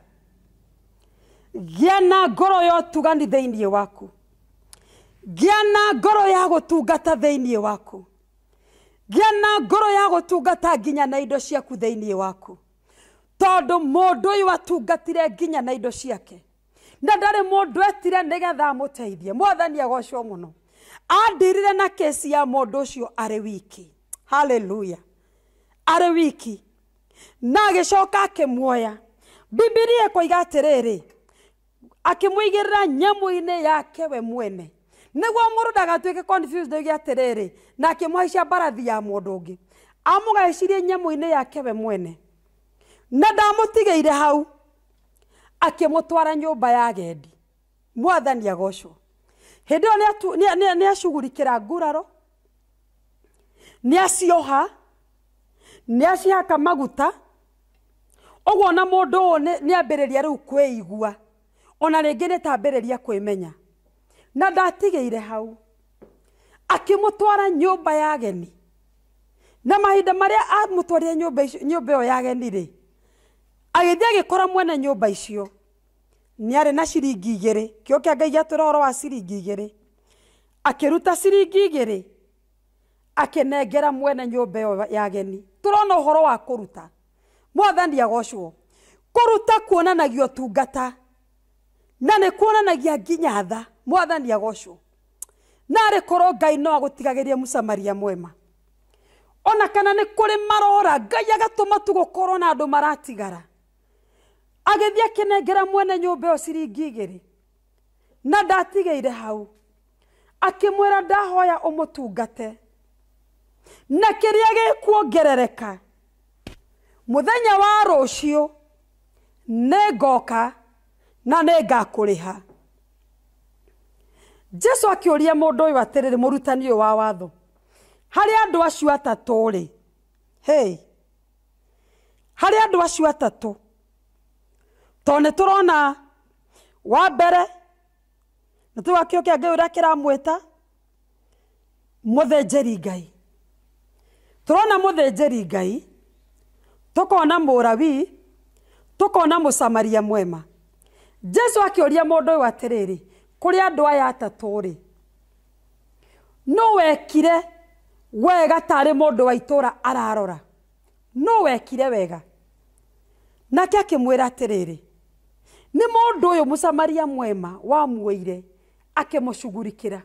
gä na ngoro ya tugani thä iniä waku gä na ngoro ya gå tungata thä iniä waku gä na ngoro ya gå tungata nginya na indo ciaku thä iniä waku tondå må ndå å yå atungatire nginya na indo ciake na ndarä må ndå etire nä getha må teithie mwathani agocwo må no andirire na kesi ya må ndå å cio arä wiki haleluya arä wiki na agä coka akä muoya bibiria ikoiga atä rä rä akä må igä rä ra nyamå-inä yake we mwene niguo mundu ndagatuike confused uge rä na akimwaicia mbarathi ya mundu ungi amugaicirie nyamu-ini yake we mwene na ndamutigĩire hau akimutwara nyumba ya gendi mwathani agocwo hindi iyo ni acugurikira nguraro ni acioha ni acihaka maguta uguo na mundu uyu ni ambiriria riu kwiigua ona ringi ni ta ambiriria kwimenya na ndatigiire hau akimutwara nyumba ya geni na mahinda maria amutwarire nyumba iyo ya geni ri agĩthiĩ agĩkora mwene nyũmba icio nĩ arĩ na ciringi igĩrĩ kioke kĩa ngai gĩatwĩra ũhoro wa ciringi igĩrĩ akĩruta ciringi igĩrĩ akĩnengera mwene nyũmba ĩyo ya geni tũrona ũhoro wa kũruta mwathani agocwo kũruta kuonanagia ũtungata na nĩ kuonanagia nginya tha mwathani agocwo narĩ korwo ngai no agũtigagĩrie mũcamaria mwema ona kana nĩ kũrĩ marora ngai agatũma tũgũkorwo na andũ maratigara agithia akinengera mwene nyumba yo ciringi igiri na ndatigeire hau akimwira ndahoya umutungate na kiria gikuongerereka muthenya wa rucio ni ngoka na ni ngakuriha jesu akiuria mundu uyu atiriri murutani uyu wa watho harä andå acio atatå rä hey. harä andå acio atatå to nä tå rona wa mbere nä tå gakä å kä angä å rä a kä ramwä ta må thänjeri ngai tå rona må thänjeri ngai tå kona må rawi tå kona må camaria mwema jesu akä å ria må ndå å yå atä rä rä kå rä andå aya atatå rä no wekire wega tarä må ndå wa itå ra ararora no wekire wega nake akä mwä ra atä rä rä nä må ndå å yå må camaria mwema wamuoire akĩmå ra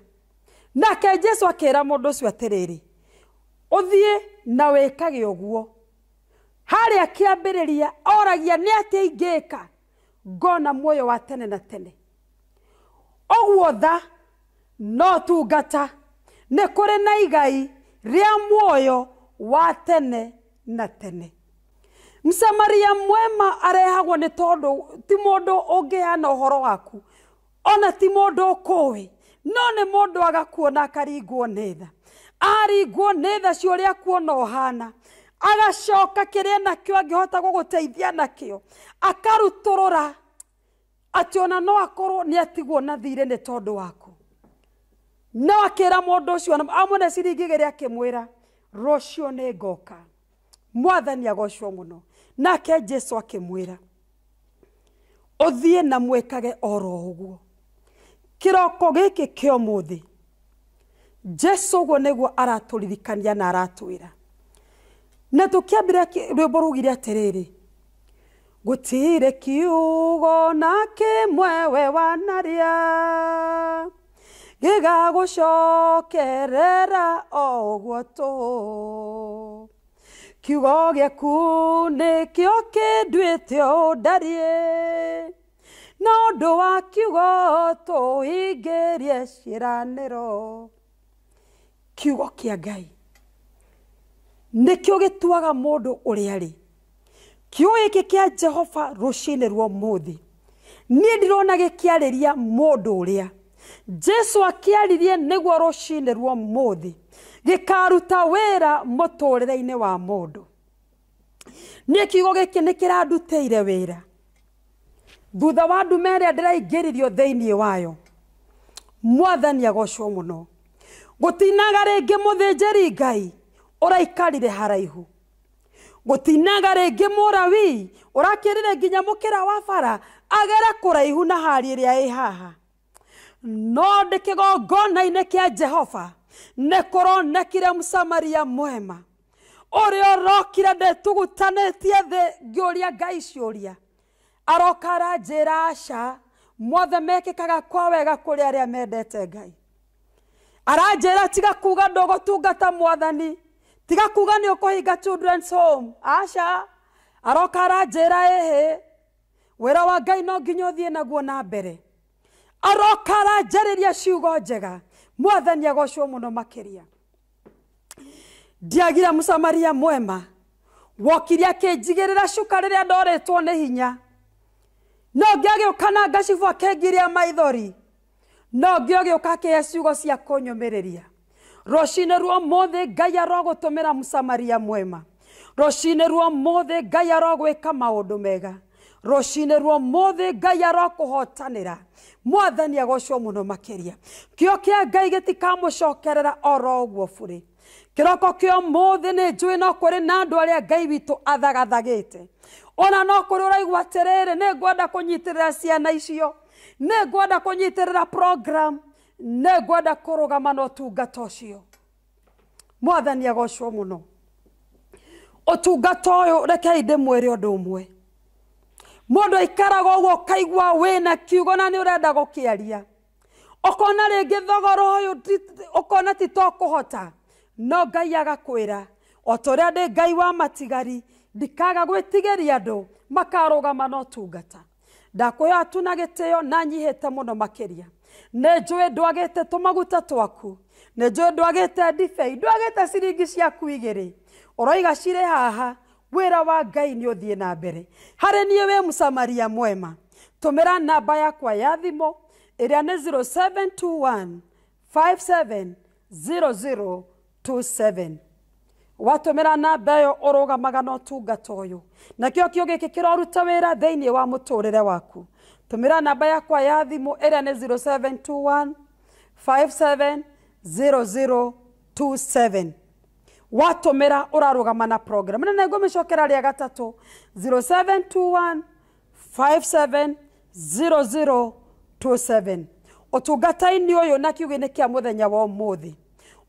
nake jesu atä rä rä å thiä na wĩkage ambä rä ria oragia nĩ atĩa ka ngona muoyo wa tene na tene guo tha no tungata kå rä na igai a muoyo wa tene na tene msamaria mwema arehagwo nä tondå ti må ndå å ngä yana å horo waku ona ti må ndå å kåä no nä må ndå agakuona akaringwo nä tha aringwo nä tha cio rä a kuona å hana agacoka kä rä a nakä o angä hota gå gå teithia nakä o akarutå rå ra atä ona no akorwo nä atigwo na thirä nä tondå waku no akä ra må ndå å cio amå ne ciringi gä rä akä mwä ra rå cio nä ngoka mwathani agocwo må no nake jesu akimwira uthie na mwekage oro uguo kiroko giki kia umuthi jesu uguo niguo araturirikania na aratwira na tukiambira rwimbo rugire atiriri gutire kiugo na kimwe we wanaria gigagucokerera o uguo tu kiugo gäku nä kä o kä nduä å ndariä na å ndå wa kiugo tå hingä rie ciäranä ro kiugo kä ngai nä kä o gä tuaga må ndå å rä arä kiugo gä kä kä a jehova rå ciinä ruo må thä niä ndirona gä kä arä ria må ndå å rä a jesu akä aririe nä guo rå ciinä ruo må thä gikaruta wira muturire-ini wa mundu ni kiugo giki ni kiranduteire wira thutha wa ndume ĩrĩa ndĩraingĩririo thĩinĩ wayo mwathani agocwo muno gutinaga ringi mũthĩnjĩri ngai uraikarire haraihu gutinaga ringi murawi urakirire nginya mukira wa bara agere kuraihu na hari ĩrĩa ĩ haha no ndĩ kĩgongona-inĩ kĩa jehova nä mucamaria mwema uria orokire nditugutanitie thi ngiuria ngai ciuria aroka aranjira aca mothe mekikaga kwa wega kuri aria mendete ngai aranjira tiga kuga ndugutungata mwathani tiga kuga ni ukuhinga children's home aca aroka aranjira ihi wira wa ngai no nginya uthie naguo na mbere aroka aranjariria ciugo njega mwathani agocwo muno makiria ndiagira mucamaria mwema wokire akinjigirira cuka riria ndoritwo ni hinya no ngiagiuka na ngacibu akingiria maithori no ngiugiuka akihe ciugo cia kunyumiriria rocine ruo muthi ngai arogutumira mucamaria mwema rocine ruo muthi ngai arogwika maundu mega rocine ruo muthi ngai arokuhotanira mwathani agocwo må no makä kä kä ngai gä tikamå cokerera oro guo burä kä roko kä o må thä nä njå ä no kå rä na andå arä a ngai witå athagathagä te ona no kå rä å raigua atä rä rä nä ngwenda kå nyitä rä ra ciana icio nä ngwenda kå nyitä rä ra nä ngwenda kå rå gama na å tungata å cio mwathani agocwo må no å tungata å yå rekei ndä mwä rä å ndå å mwe mundu aikaraga uguo ukaigua wina kiugo na ni urenda gukiaria ukona ringi thogoro uyu ukona ti to kuhota no ngai agakwira o ta uria ndi ngai wa matigari ndikaga gwitigeria andu makarugama na utungata ndakwihoya tu na gitio na nyihite muno makiria nä njå ä ndwagäte twaku nä njå ä ndibei ndwagäte ciringi ciaku igä rä å roiga haha wira wa ngai nä å thiä na mbere harä niä wä mũcamaria mwema tå mä ra namba yakwa ya thimå ä rä a nä 0721570027 watå mä ra namba ä yo å rå gamaga na å tungata å yå nakä o kä å gä kä kä wä ra thä inä wa må tå rä re waku tå mä ra namba yakwa ya thimå ä rä a nä 0721570027 watomera urarugama na program na nego mishokera ria gatatu 0721 570027 utungata ini ũyũ na kiugĩ-inĩ kĩa mũthenya wa ũmũthĩ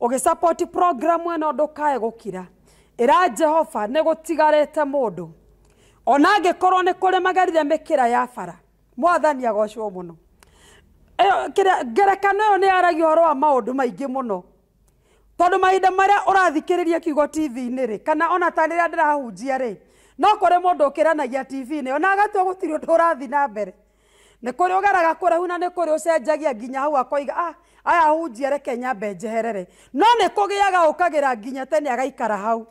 ũgĩcapoti programu ĩno ndũkae gũkira ĩra jehova nĩ gũtigarĩte mũndũ ona angĩkorwo nĩ kũrĩ magerire mĩkĩra ya bara mwathani agocwo mũno ngerekano ĩyo nĩ yaragia ũhoro wa maũndũ maingĩ mũno tondu mahinda maria urathikiriria kiugo tv-ini ri kana ona ta riria ndirahunjia ri no kuri mundu ukiranagia tv-ini ona agatua gutiri undu rathi na mbere nä kå rä å geraga kå rahu na nä kå rä å cenjagia nginya hau akoiga ah, aya hunjia reke nyambe njeherere no nä kå gä aga å kagä ra nginya tene agaikara hau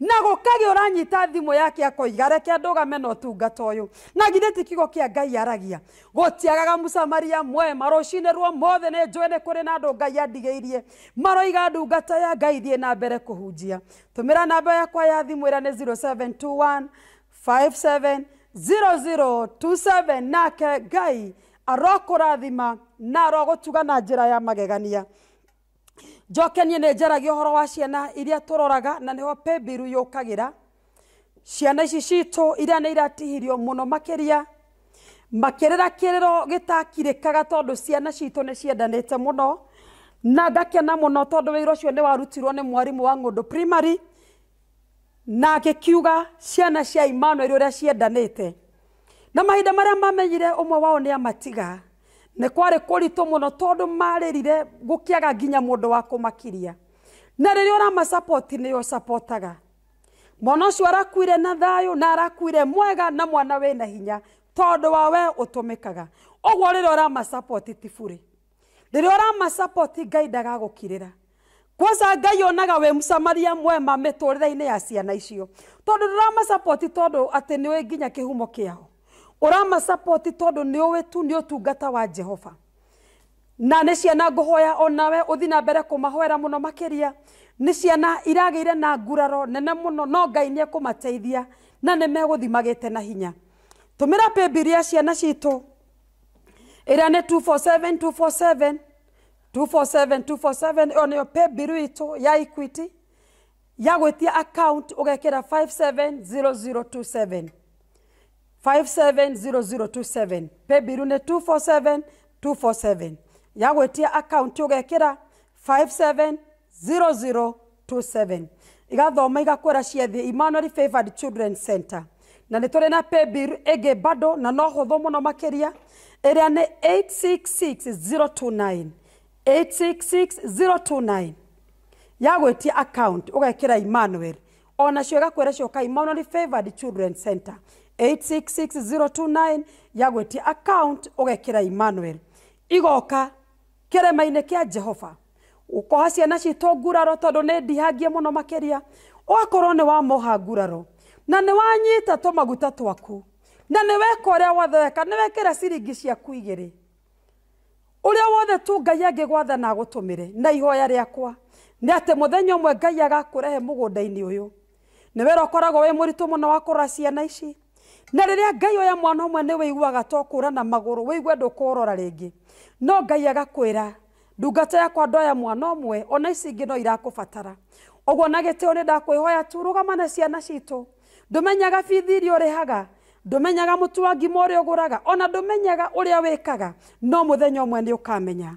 na gukagi uranyita thimu yake akoiga reke ndugame na utungata uyu na ti kigo kia ngai aragia gutiagaga musamaria mwema rucinä ruo mothe nä njå nä kå rä na andå ngai andigäirie maroiga ndungata ya ngai thiä na mbere kå hunjia tå mä ra namba yakwa ya thimå ä ra nä 0721 57 0027 nake ngai arokå rathima na arogå tuga na njä ra ya magegania njokenie nä njaragia å horo wa ciana iria tå roraga na nä ho pembiru yå kagä ra ciana ici citå iria nä iratihirio må no makä ria makä rä kä gä takirä kaga tondå ciana citå nä ciendanä te må no na ngakena må no tondå wä ira å cio nä warutirwo nä mwarimå wa ngå ndå na ngä kiuga ciana cia imanueli å rä a ciendanä te na mahinda marä a mamenyire å mwe wao nä amatiga nä kwarä kå ritå må no tondå marä rire gå kä aga nginya må ndå wa kå makiria na rä rä a å ramacapoti nä å mwana å cio arakuire na thayå na arakuire mwega na mwana wä na hinya tondå wa we å tå mä kaga å guo rä rä a å ramacapoti tiburä rä rä a å ramacapoti ngai ndagagå kirä ra kwanza ngai onaga we msamaria mwema mä tå rä re-inä ya ciana icio tondå ndå ramacapoti tondå atä nä å nginya kä humo kä ao urama uramacapoti tondu ni owe tu ni utungata wa jehova na nä ciana ngå hoya onawe å thi na mbere kå mahoera må no makä ria ciana iragä ire na nguraro nene må no no ngai nä ekå na nä megå thi na hinya tumira mä ra pimbiria ciana citå ä rä 247 247 247 ä yo nä yo ya equity ya gwä account å 570027 570027 pebirune 247 247 yagwetia akaunti ugekira 570027 igathoma igakwira ciathĩ Emmanuel Favored Children Center na nĩ tũrĩ na paybill ĩngĩ bado na no hũthũ mũno makĩria ĩrĩa nĩ 866029 866029 ya gwĩtia account ũgekĩra Emmanuel o nacio igakwĩra cioka Emmanuel Favored Children Center 866029 ya gwätia account ũgekĩra Emmanuel igoka kĩrema-inĩ kia Jehova ũkoha ciana citũ nguraro tondũ nĩ ndihangie mũno makĩria ũgakorwo nĩ wamoha nguraro na nĩ wanyita tũmaguta twaku na nĩ weka ũrĩa wothe weka nĩ wekĩra ciringi ciaku igĩrĩ ũrĩa wothe tu ngai angĩgwatha na agũtũmĩre na ihoya rĩakwa nĩ atĩ mũthenya ũmwe ngai agakũrehe mũgũnda-inĩ ũyũ nĩ wĩra ũkoragwo wĩ mũritũ mũno wa kũrora ciana ici na rä ngai oya mwana å mwe nä wä iguaga to kå ra na magå rå wä igue ndå kå rora rä no ngai agakwä ra ndungata yakwa aya mwana å mwe ona ici ingä no irakå batara å guo na gä tä nä ndakwä hoya turå gamane ciana citå ndå menyaga bithi iria å rä haga ndå menyaga må tu wa ngima å rä a å gå raga ona ndå menyaga å rä a wä kaga no må thenya å mwe nä å kamenya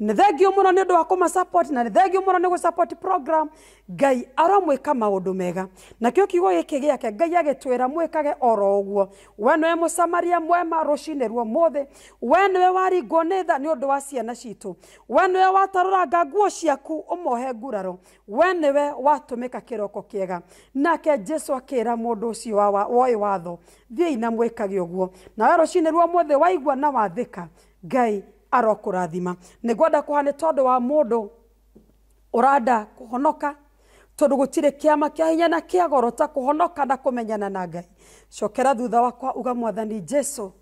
nä thengio må no nä å ndå wa kå ma na nä thengio må no nä gå program ngai aromwä ka maå ndå mega o kiugo gä kä gä ake ngai agä twä ra mwä kage oro å guo we nä we må camaria mwema rå cinä ruo må thä we nä we waringwo nä tha nä å ndå wa ciana citå we nä we watarå ranga nguo ciaku å mohe nguraro we nä we watå mä ka kä roko kä ega nake jesu akä ra må ndå å cio woä watho thiä ina mwä kage å guo nawe rå cinä ruo må thä waigua na wathä ka ngai arokurathima nigwenda kuhane tondu wa mundu uranda kuhonoka tondu gutire kiama kia hinya na kia goro ta kuhonoka na kumenyana na ngai cokera thutha wakwa uga mwathani jesu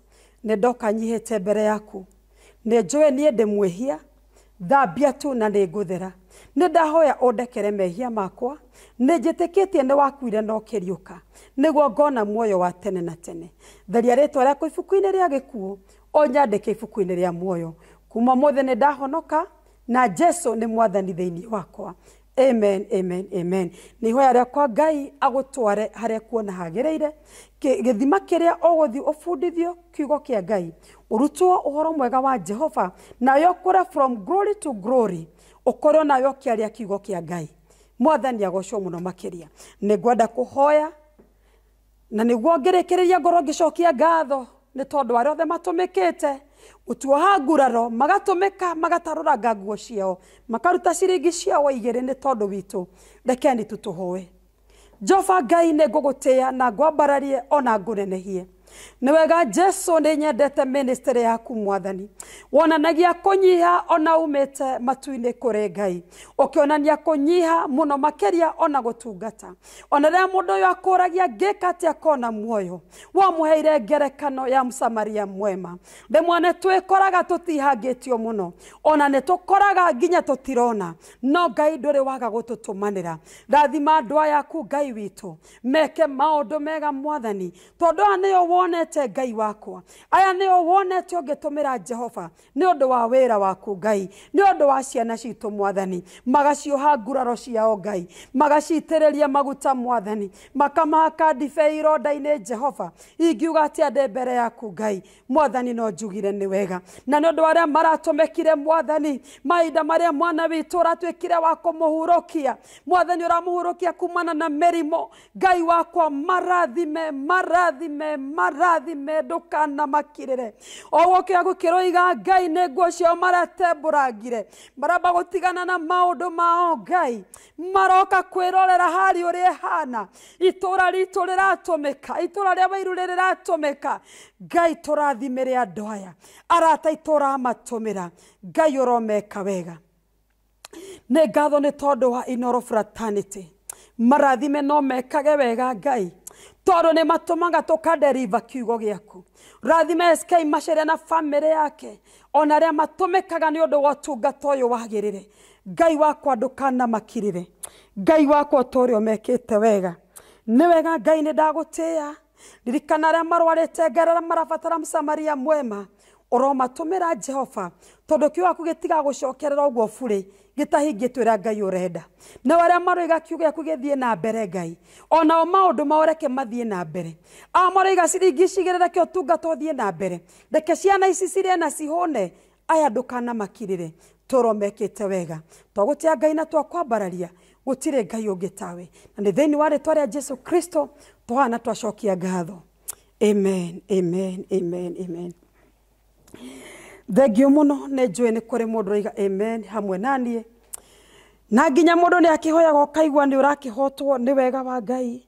ne doka nyihete mbere yaku ne joe nie niä ndä mwähia thambia tu na nä ngå thera nä ndahoya å mehia makwa nä njä tä wakuire na å kä riå ngona muoyo wa tene na tene theria rä twa rĩaku ibuku-inä rä a unyandike ibuku-inĩ rĩa muoyo kuma mothe nĩ ndahonoka na jesu nĩ mwathani thĩinĩ wakwa amen amen amen nä ihoya rĩakwa ngai agũtware harĩa kuona hagĩrĩire gĩthima kĩrĩa ũgũthiĩ ũbundithio kiugo kĩa ngai ũrutwo ũhoro mwega wa jehova nawe ũkũre from glory to glory ũkorwo nawe ũkĩaria kiugo kĩa ngai mwathani agocwo mũno makĩria nĩ ngwenda kũhoya na nĩguo ngĩrĩkĩrĩria ngorwo ngĩcokia ngatho nä tondå arä othe matå mä kä te gutwoha nguraro magatumika magataruranga nguo ciao makaruta ciringi ciao igiri ni tondu witu rekeni tutuhoe jehova ngai ni ngugutia na ngwambararie ona ngunenehie niwega jesu nä nyendete ministry yaku mwathani wonanagia kå nyiha ona umete matu-inä kå rä ngai å kä onania kå ona gå ona rä rä a må ndå å yå akå ragia ngä ka atä akona muoyo wamå heire ngerekano ya msamaria mwema rĩmwe mwane twä koraga tå tihangä tio må no ona nä tå koraga nginya tå no ngai ndå waga gå tå tå manä ra rathima andå ayaku ngai witå meke maå ndå mega mwathani tondå aya nä wonete ngai wakwa aya o wonete ũngĩtũmĩra jehova nĩ ũndũ wa wĩra waku ngai nĩ ũndũ wa ciana citũ mwathani magacioha nguraro ciao ngai magaciitĩrĩria maguta mwathani makamahaka ndibei ironda-inĩ jehova ingiuga atĩa ndĩ mbere yaku ngai mwathani no njugire nĩ wega na nĩ ũndũ arĩa maratũmĩkire mwathani mahinda marĩa mwana witũ ũratuĩkire wa kũmũhurũkia mwathani ũramũhurũkia kumana na mĩrimũ ngai wakwa marathime marathime marathime marathime ndukanamakiririre o gukira gukiroiga ngai nä nguo ciao maretembårangire maramba gå tigana na maå ndå mao ngai maroka kwä rorera kwirorera hali uria hana itå ra rä ratå itura ritu riratumika rä ria wairu ka ngai tå rathimä turathimire andå aya arata itura matumira ngai romeka wega nä ngatho nä tondå wa inoro fraternity marathime no mekage wega ngai tondå nä matåmaga tå kaderiva kiugo gä aku rathime sk maceria na bamä yake ona arä a matå mä kaga nä å ndå wa ũtungata å yå wagä rä re ngai wakwa ndåkana makirä re ngai wakwa tå rä a mekä te wega nä wega ngai nä ndagå tä a ririkana arä a marwarä te ngai arä marabatara samaria mwema å romatå mä ra jehova tondå kä å gaku gä tigagå cokerera å guo burä gitahingie twira ngai urenda na aria maroiga kiugo gäaku githie na mbere ngai ona o maundu maoreke mathie na mbere a amaroiga ciringi cigä rä reke ũtungata ũthie na mbere reke ciana ici cirĩe na cihũne aya ndukana makirire toromekite wega twagũtia ngai na twakwambararia gutire ngai ungitawe na ni thĩinĩ wa rĩtwa rĩa jesu kristo tũhana twacokia ngatho amen amen amen amen thengio må no nä njå ä nä kå rä raiga amen hamwe naniä na nginya må ndå nä akä hoyaga å kaigua nä å rakä wega wa ngai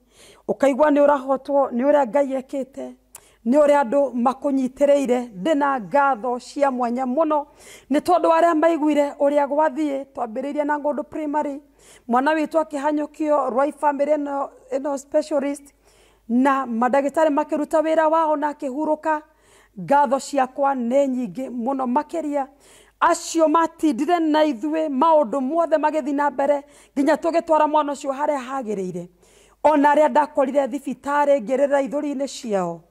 å kaigua nä å rahotwo nä å rä a ngai ekä te nä å rä a andå makå nyitä rä ire ndä na ngatho cia mwanya må no nä tondå arä a maiguire å rä a na ngå primary mwana witå akä hanyå kio rwai bamä rä ä specialist na madagitari tarä makä ruta wä ra wao na akä ngatho ciakwa nĩ nyingĩ mũno makĩria acio matindire na ithuĩ maũndũ mothe magĩthiĩ na mbere nginya tũgĩtwara mwana ũcio harĩa hagĩrĩire ona arĩa ndakorire thibitarĩ ngĩrĩra ithũri-inĩ ciao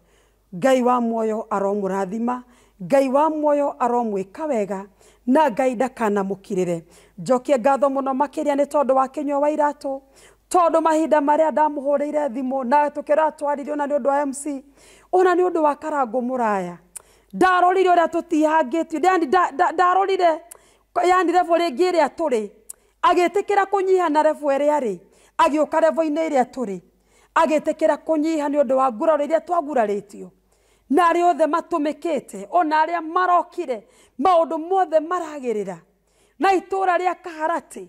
ngai wa muoyo aromũrathima ngai wa muoyo aromwĩka wega na ngai ndakanamũkirĩre njokie ngatho mũno makĩria nĩ tondũ wa kĩnyua wa iratũ tondũ mahinda marĩa ndamũhũrĩire thimũ na tũkĩratwaririo na nĩ ũndũ wa mc ona nä å ndå wa karangå må raya ndarorire å rä a tå tihangätio yaani ndarorire yani revo rä ngä ä rä a tå rä agä tä kä ra kå nyiha na revo ä rä a rä agä å ka revo-inä ä rä a tå rä agä tä kä ra kå nyiha nä å ndå wa nguraro iria twagurarä tio na arä othe matå mä kä te ona arä a marokire maå ndå mothe maragä rä ra na itå ra rä a kaharatĩ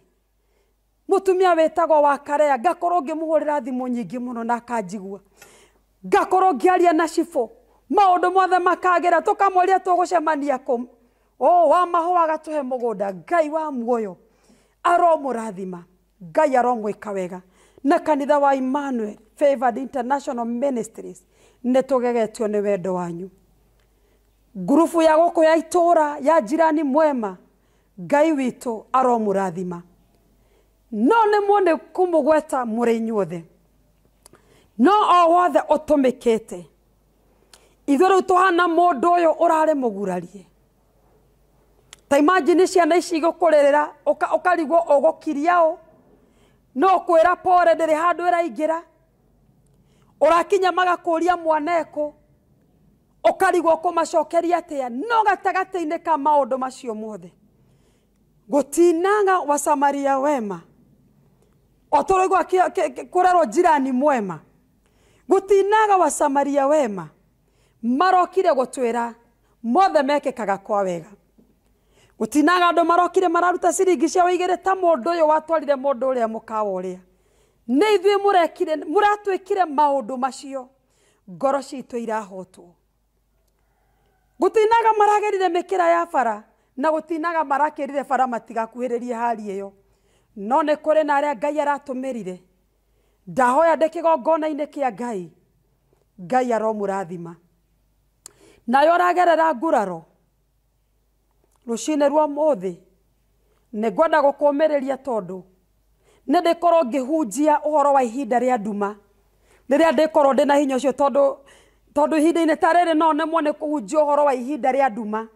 må tumia wä tagwo wa ngakorwo ngä må hå rä ra thimå nyingä må no na akanjigua ngakorwo ngĩaria na cibũ maũndũ mothe makagĩra tũkamũria tũgũcemania kũ o wa mahũaga tũhe mũgũnda ngai wa muoyo aromũrathima ngai aromwĩka wega na kanitha wa Emmanuel Favored International Ministries nĩ tũgegetio nĩ wendo wanyu gurufu ya gũkũ ya itũũra ya jirani mwema ngai witũ aromũrathima no nĩ mwone kũmũgweta mũrĩ inyuothe no o wothe ũtũmĩkĩte ithuĩ rĩu tũhana mũndũ ũyũ ũrarĩ mũgurarie ta imajini ciana ici igũkũrĩrĩra ũkarigwo ũgũkiria å no kwĩra pore ndĩrĩ handũ ĩraingĩra ũrakinya magakũria mwanekũ ũkarigwo kũmacokeria atĩa no gatagatĩ-inĩ ka maũndũ macio mothe wa samaria wema otũrigwa rerwo jirani mwema gutinaga samaria wema marokire gutwira mothe mekekaga kwa wega gutinaga andu marokire mararuta ciringi cia igiri ta mundu uyu watwarire mundu uria mukawa uria ni ithui murekire muratwikire maundu macio ngoro citu irahotwo gutinaga maragerire mikira ya bara na gutinaga marakirire bara matigakuhiririe hali iyo no ni kuri na aria ngai aratumirire ndahoya ndä kä gongona-inä kä a ngai ngai aromå rathima nayo ragerera nguraro rå ciinä rwa må thä nä ngwenda gå kåmä rä ria tondå nä ndä korwo ngä hunjia å horo wa ihinda rä a nduma rä rä a ndä korwo ndä na hinya å cio tondå ihinda-inä ta rä rä no nä mwo nä kå hunjia å horo wa ihinda rä a nduma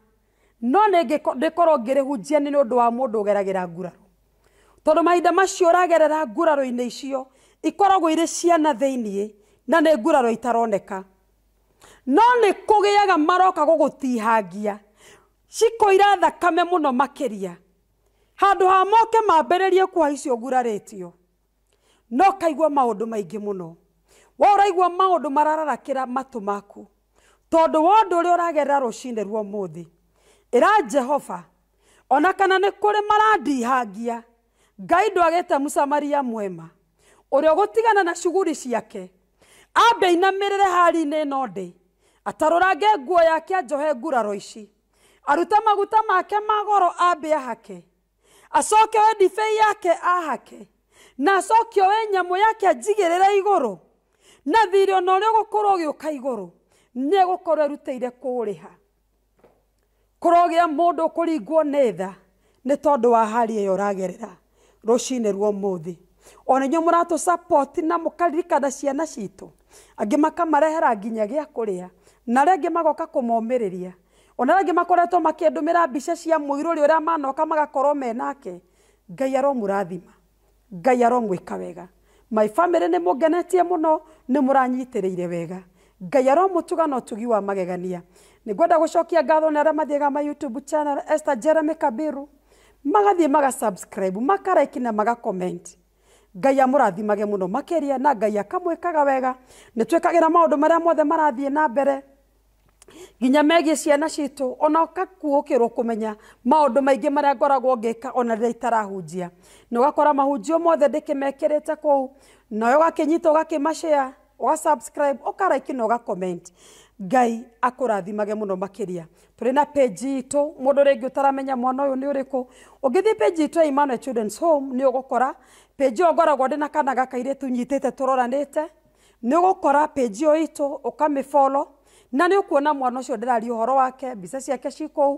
no nä ndä korwo ngä rä hunjia nä nä å ndå wa må ndå å geragä ra nguraro tondå mahinda macio å ragerera nguraro-inä icio ikoragwo irä ciana thĩinĩ na nä nguraro itaroneka no gä aga maroka cikå ira thakame makä ria handå ha moke mambĩrĩrie kũhaicio tio no kaigua maũndũ maingĩ mũno we ndå maũndũ ra matå maku tondå wa ũndũ ũrĩa ũragerera rũcinĩ ruo ä ra jehova ona kana kå rä marandihangia ngai ndwagĩte musamaria mwema uria ugutigana na shughuli ciake ambe inamirire hari-inĩ ĩno ndĩ atarũrange nguo yake anjohe nguraro ici arute maguta make ma goro ambe ahake acoke oe ndibei yake ahake na acoke oe nyamũ yake anjigĩrĩre igũrũ na thiri ona ũrĩa ũgũkorwo ũgĩũka igũrũ nĩ egũkorwo erutĩire kũũrĩha kũrogĩa mũndũ kũringwo nĩ tha nĩ tondũ wa hari ĩyo ũragerera rũcinĩ rwa ũmũthĩ ona inyuĩ må ratå na må karirikana ciana citå angä makamarehera nginya gä a kå na arä magoka kå momä rä ria ona arä angä makoretwo makä ndå mä ra mbica cia må irå rä å rä a manoka magakorwo menake ngai aromå rathima ngai aromwä ka wega my family nä må ngenetie må no wega ngai aromå tuga na tugi wa magegania nä ngwenda gå ngatho nä arä a ma youtube channel esther jeremy kabiru magathiä maga subscribe makaraiki na maga comment ngai amurathimage muno makiria na ngai akamwikaga wega ni twikagira maundu maria mothe marathie na mbere nginya megie ciana citu ona gakuukirwo kumenya maundu maingi maria ngoragwo ngika ona riria itarahunjia na ugakora mahunjio mothe ndikimekirite kuu nayo ugakinyita ugakimacia ugasubscribe ukaraiki na ugakoment ngai akurathimage muno makiria turi na page itu mundu ringi utaramenya mwana uyu ni uriku ungithie page itu ya Emmanuel Children's Home ni ugukora page ĩyo ngoragwo ndĩ na kana gaka irĩtu nyitete tũroranĩte nĩ ũgũkora page ĩyo itũ ũkamĩbolo na nĩ ũkuona mwana ũcio ndĩraria ũhoro wake mbica ciake cikũu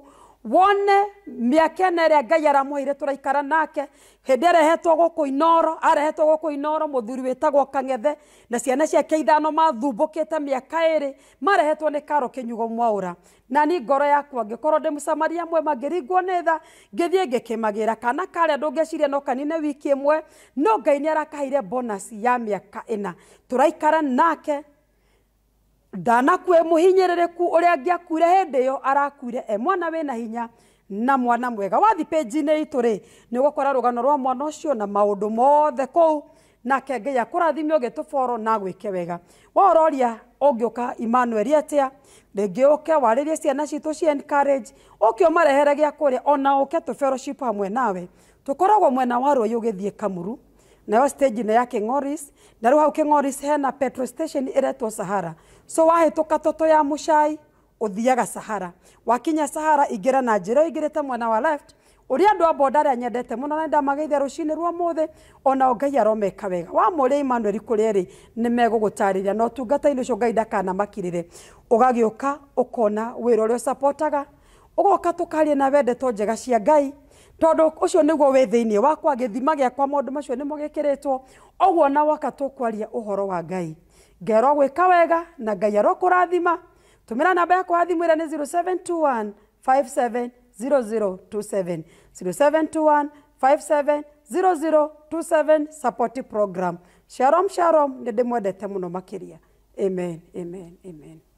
wone mĩaka na ä ngai aramwĩire tũraikara nake hĩndĩ arehetwo gũkũ inoro arehetwo gũkũ inoro mũthuri wĩtagwo kang'ethe na ciana ciake ithano mathumbũkĩte mĩaka ĩrĩ marehetwo nĩ karo kĩnyugo na ni ngoro yakwa ngĩkorwo ndĩ mũcamaria mwema ngĩringwo nĩ tha ngĩthiĩ ngĩkĩmagĩra kana karĩa ndũngĩciria no kanine wiki mwe no ngai nĩ arakaheire bonus ya mĩaka ĩna tũraikara nake ndanakue muhinyirereku uria angiakuire hindi iyo arakuire e mwana na hinya na mwana mwega wathi page-inä itå rä nä å gåkora rå gano rwa mwana å cio na maå ndå mothe kå u nake ngai akå rathime å gä tå boro na gwä ke wega wororia å ngä å ka imanueli atä a rĩngĩ ũke warĩrie ciana citũ ci encourage ũke ũmarehere gĩa kũrĩa ona ũke tũ fellowship hamwe nawe tũkoragwo mwena wa rũĩ ũgĩthiĩ kamuru nayo stage-inĩ ya ngoris na rĩu hau ngoris hena petrol station ĩretwo sahara so wahituka toto ya mushai uthiaga sahara wakinya sahara igira na njira igirite mwana wa left uri andu a boda aria nyendete muno na ndamageithia ruciini rwa muthi ona ngai aromeka wega wa muri Emmanuel kuria ri ni megugutariria na utungata ini ucio ngai ndakana makirire ugagiuka ukona wira uria usapotaga ugoka tukarie na wendeto njega cia ngai tondu ucio niguo wi thiini wakwa githima giakwa maundu macio nimo gikiritwo oguo na waka tukwaria uhoro wa ngai ngero gwika wega na ngai arokurathima tumira namba ya kwathimwo ira ni 0721 570027 0721 570027 support program shalom shalom nindimwendete muno makiria amen amen amen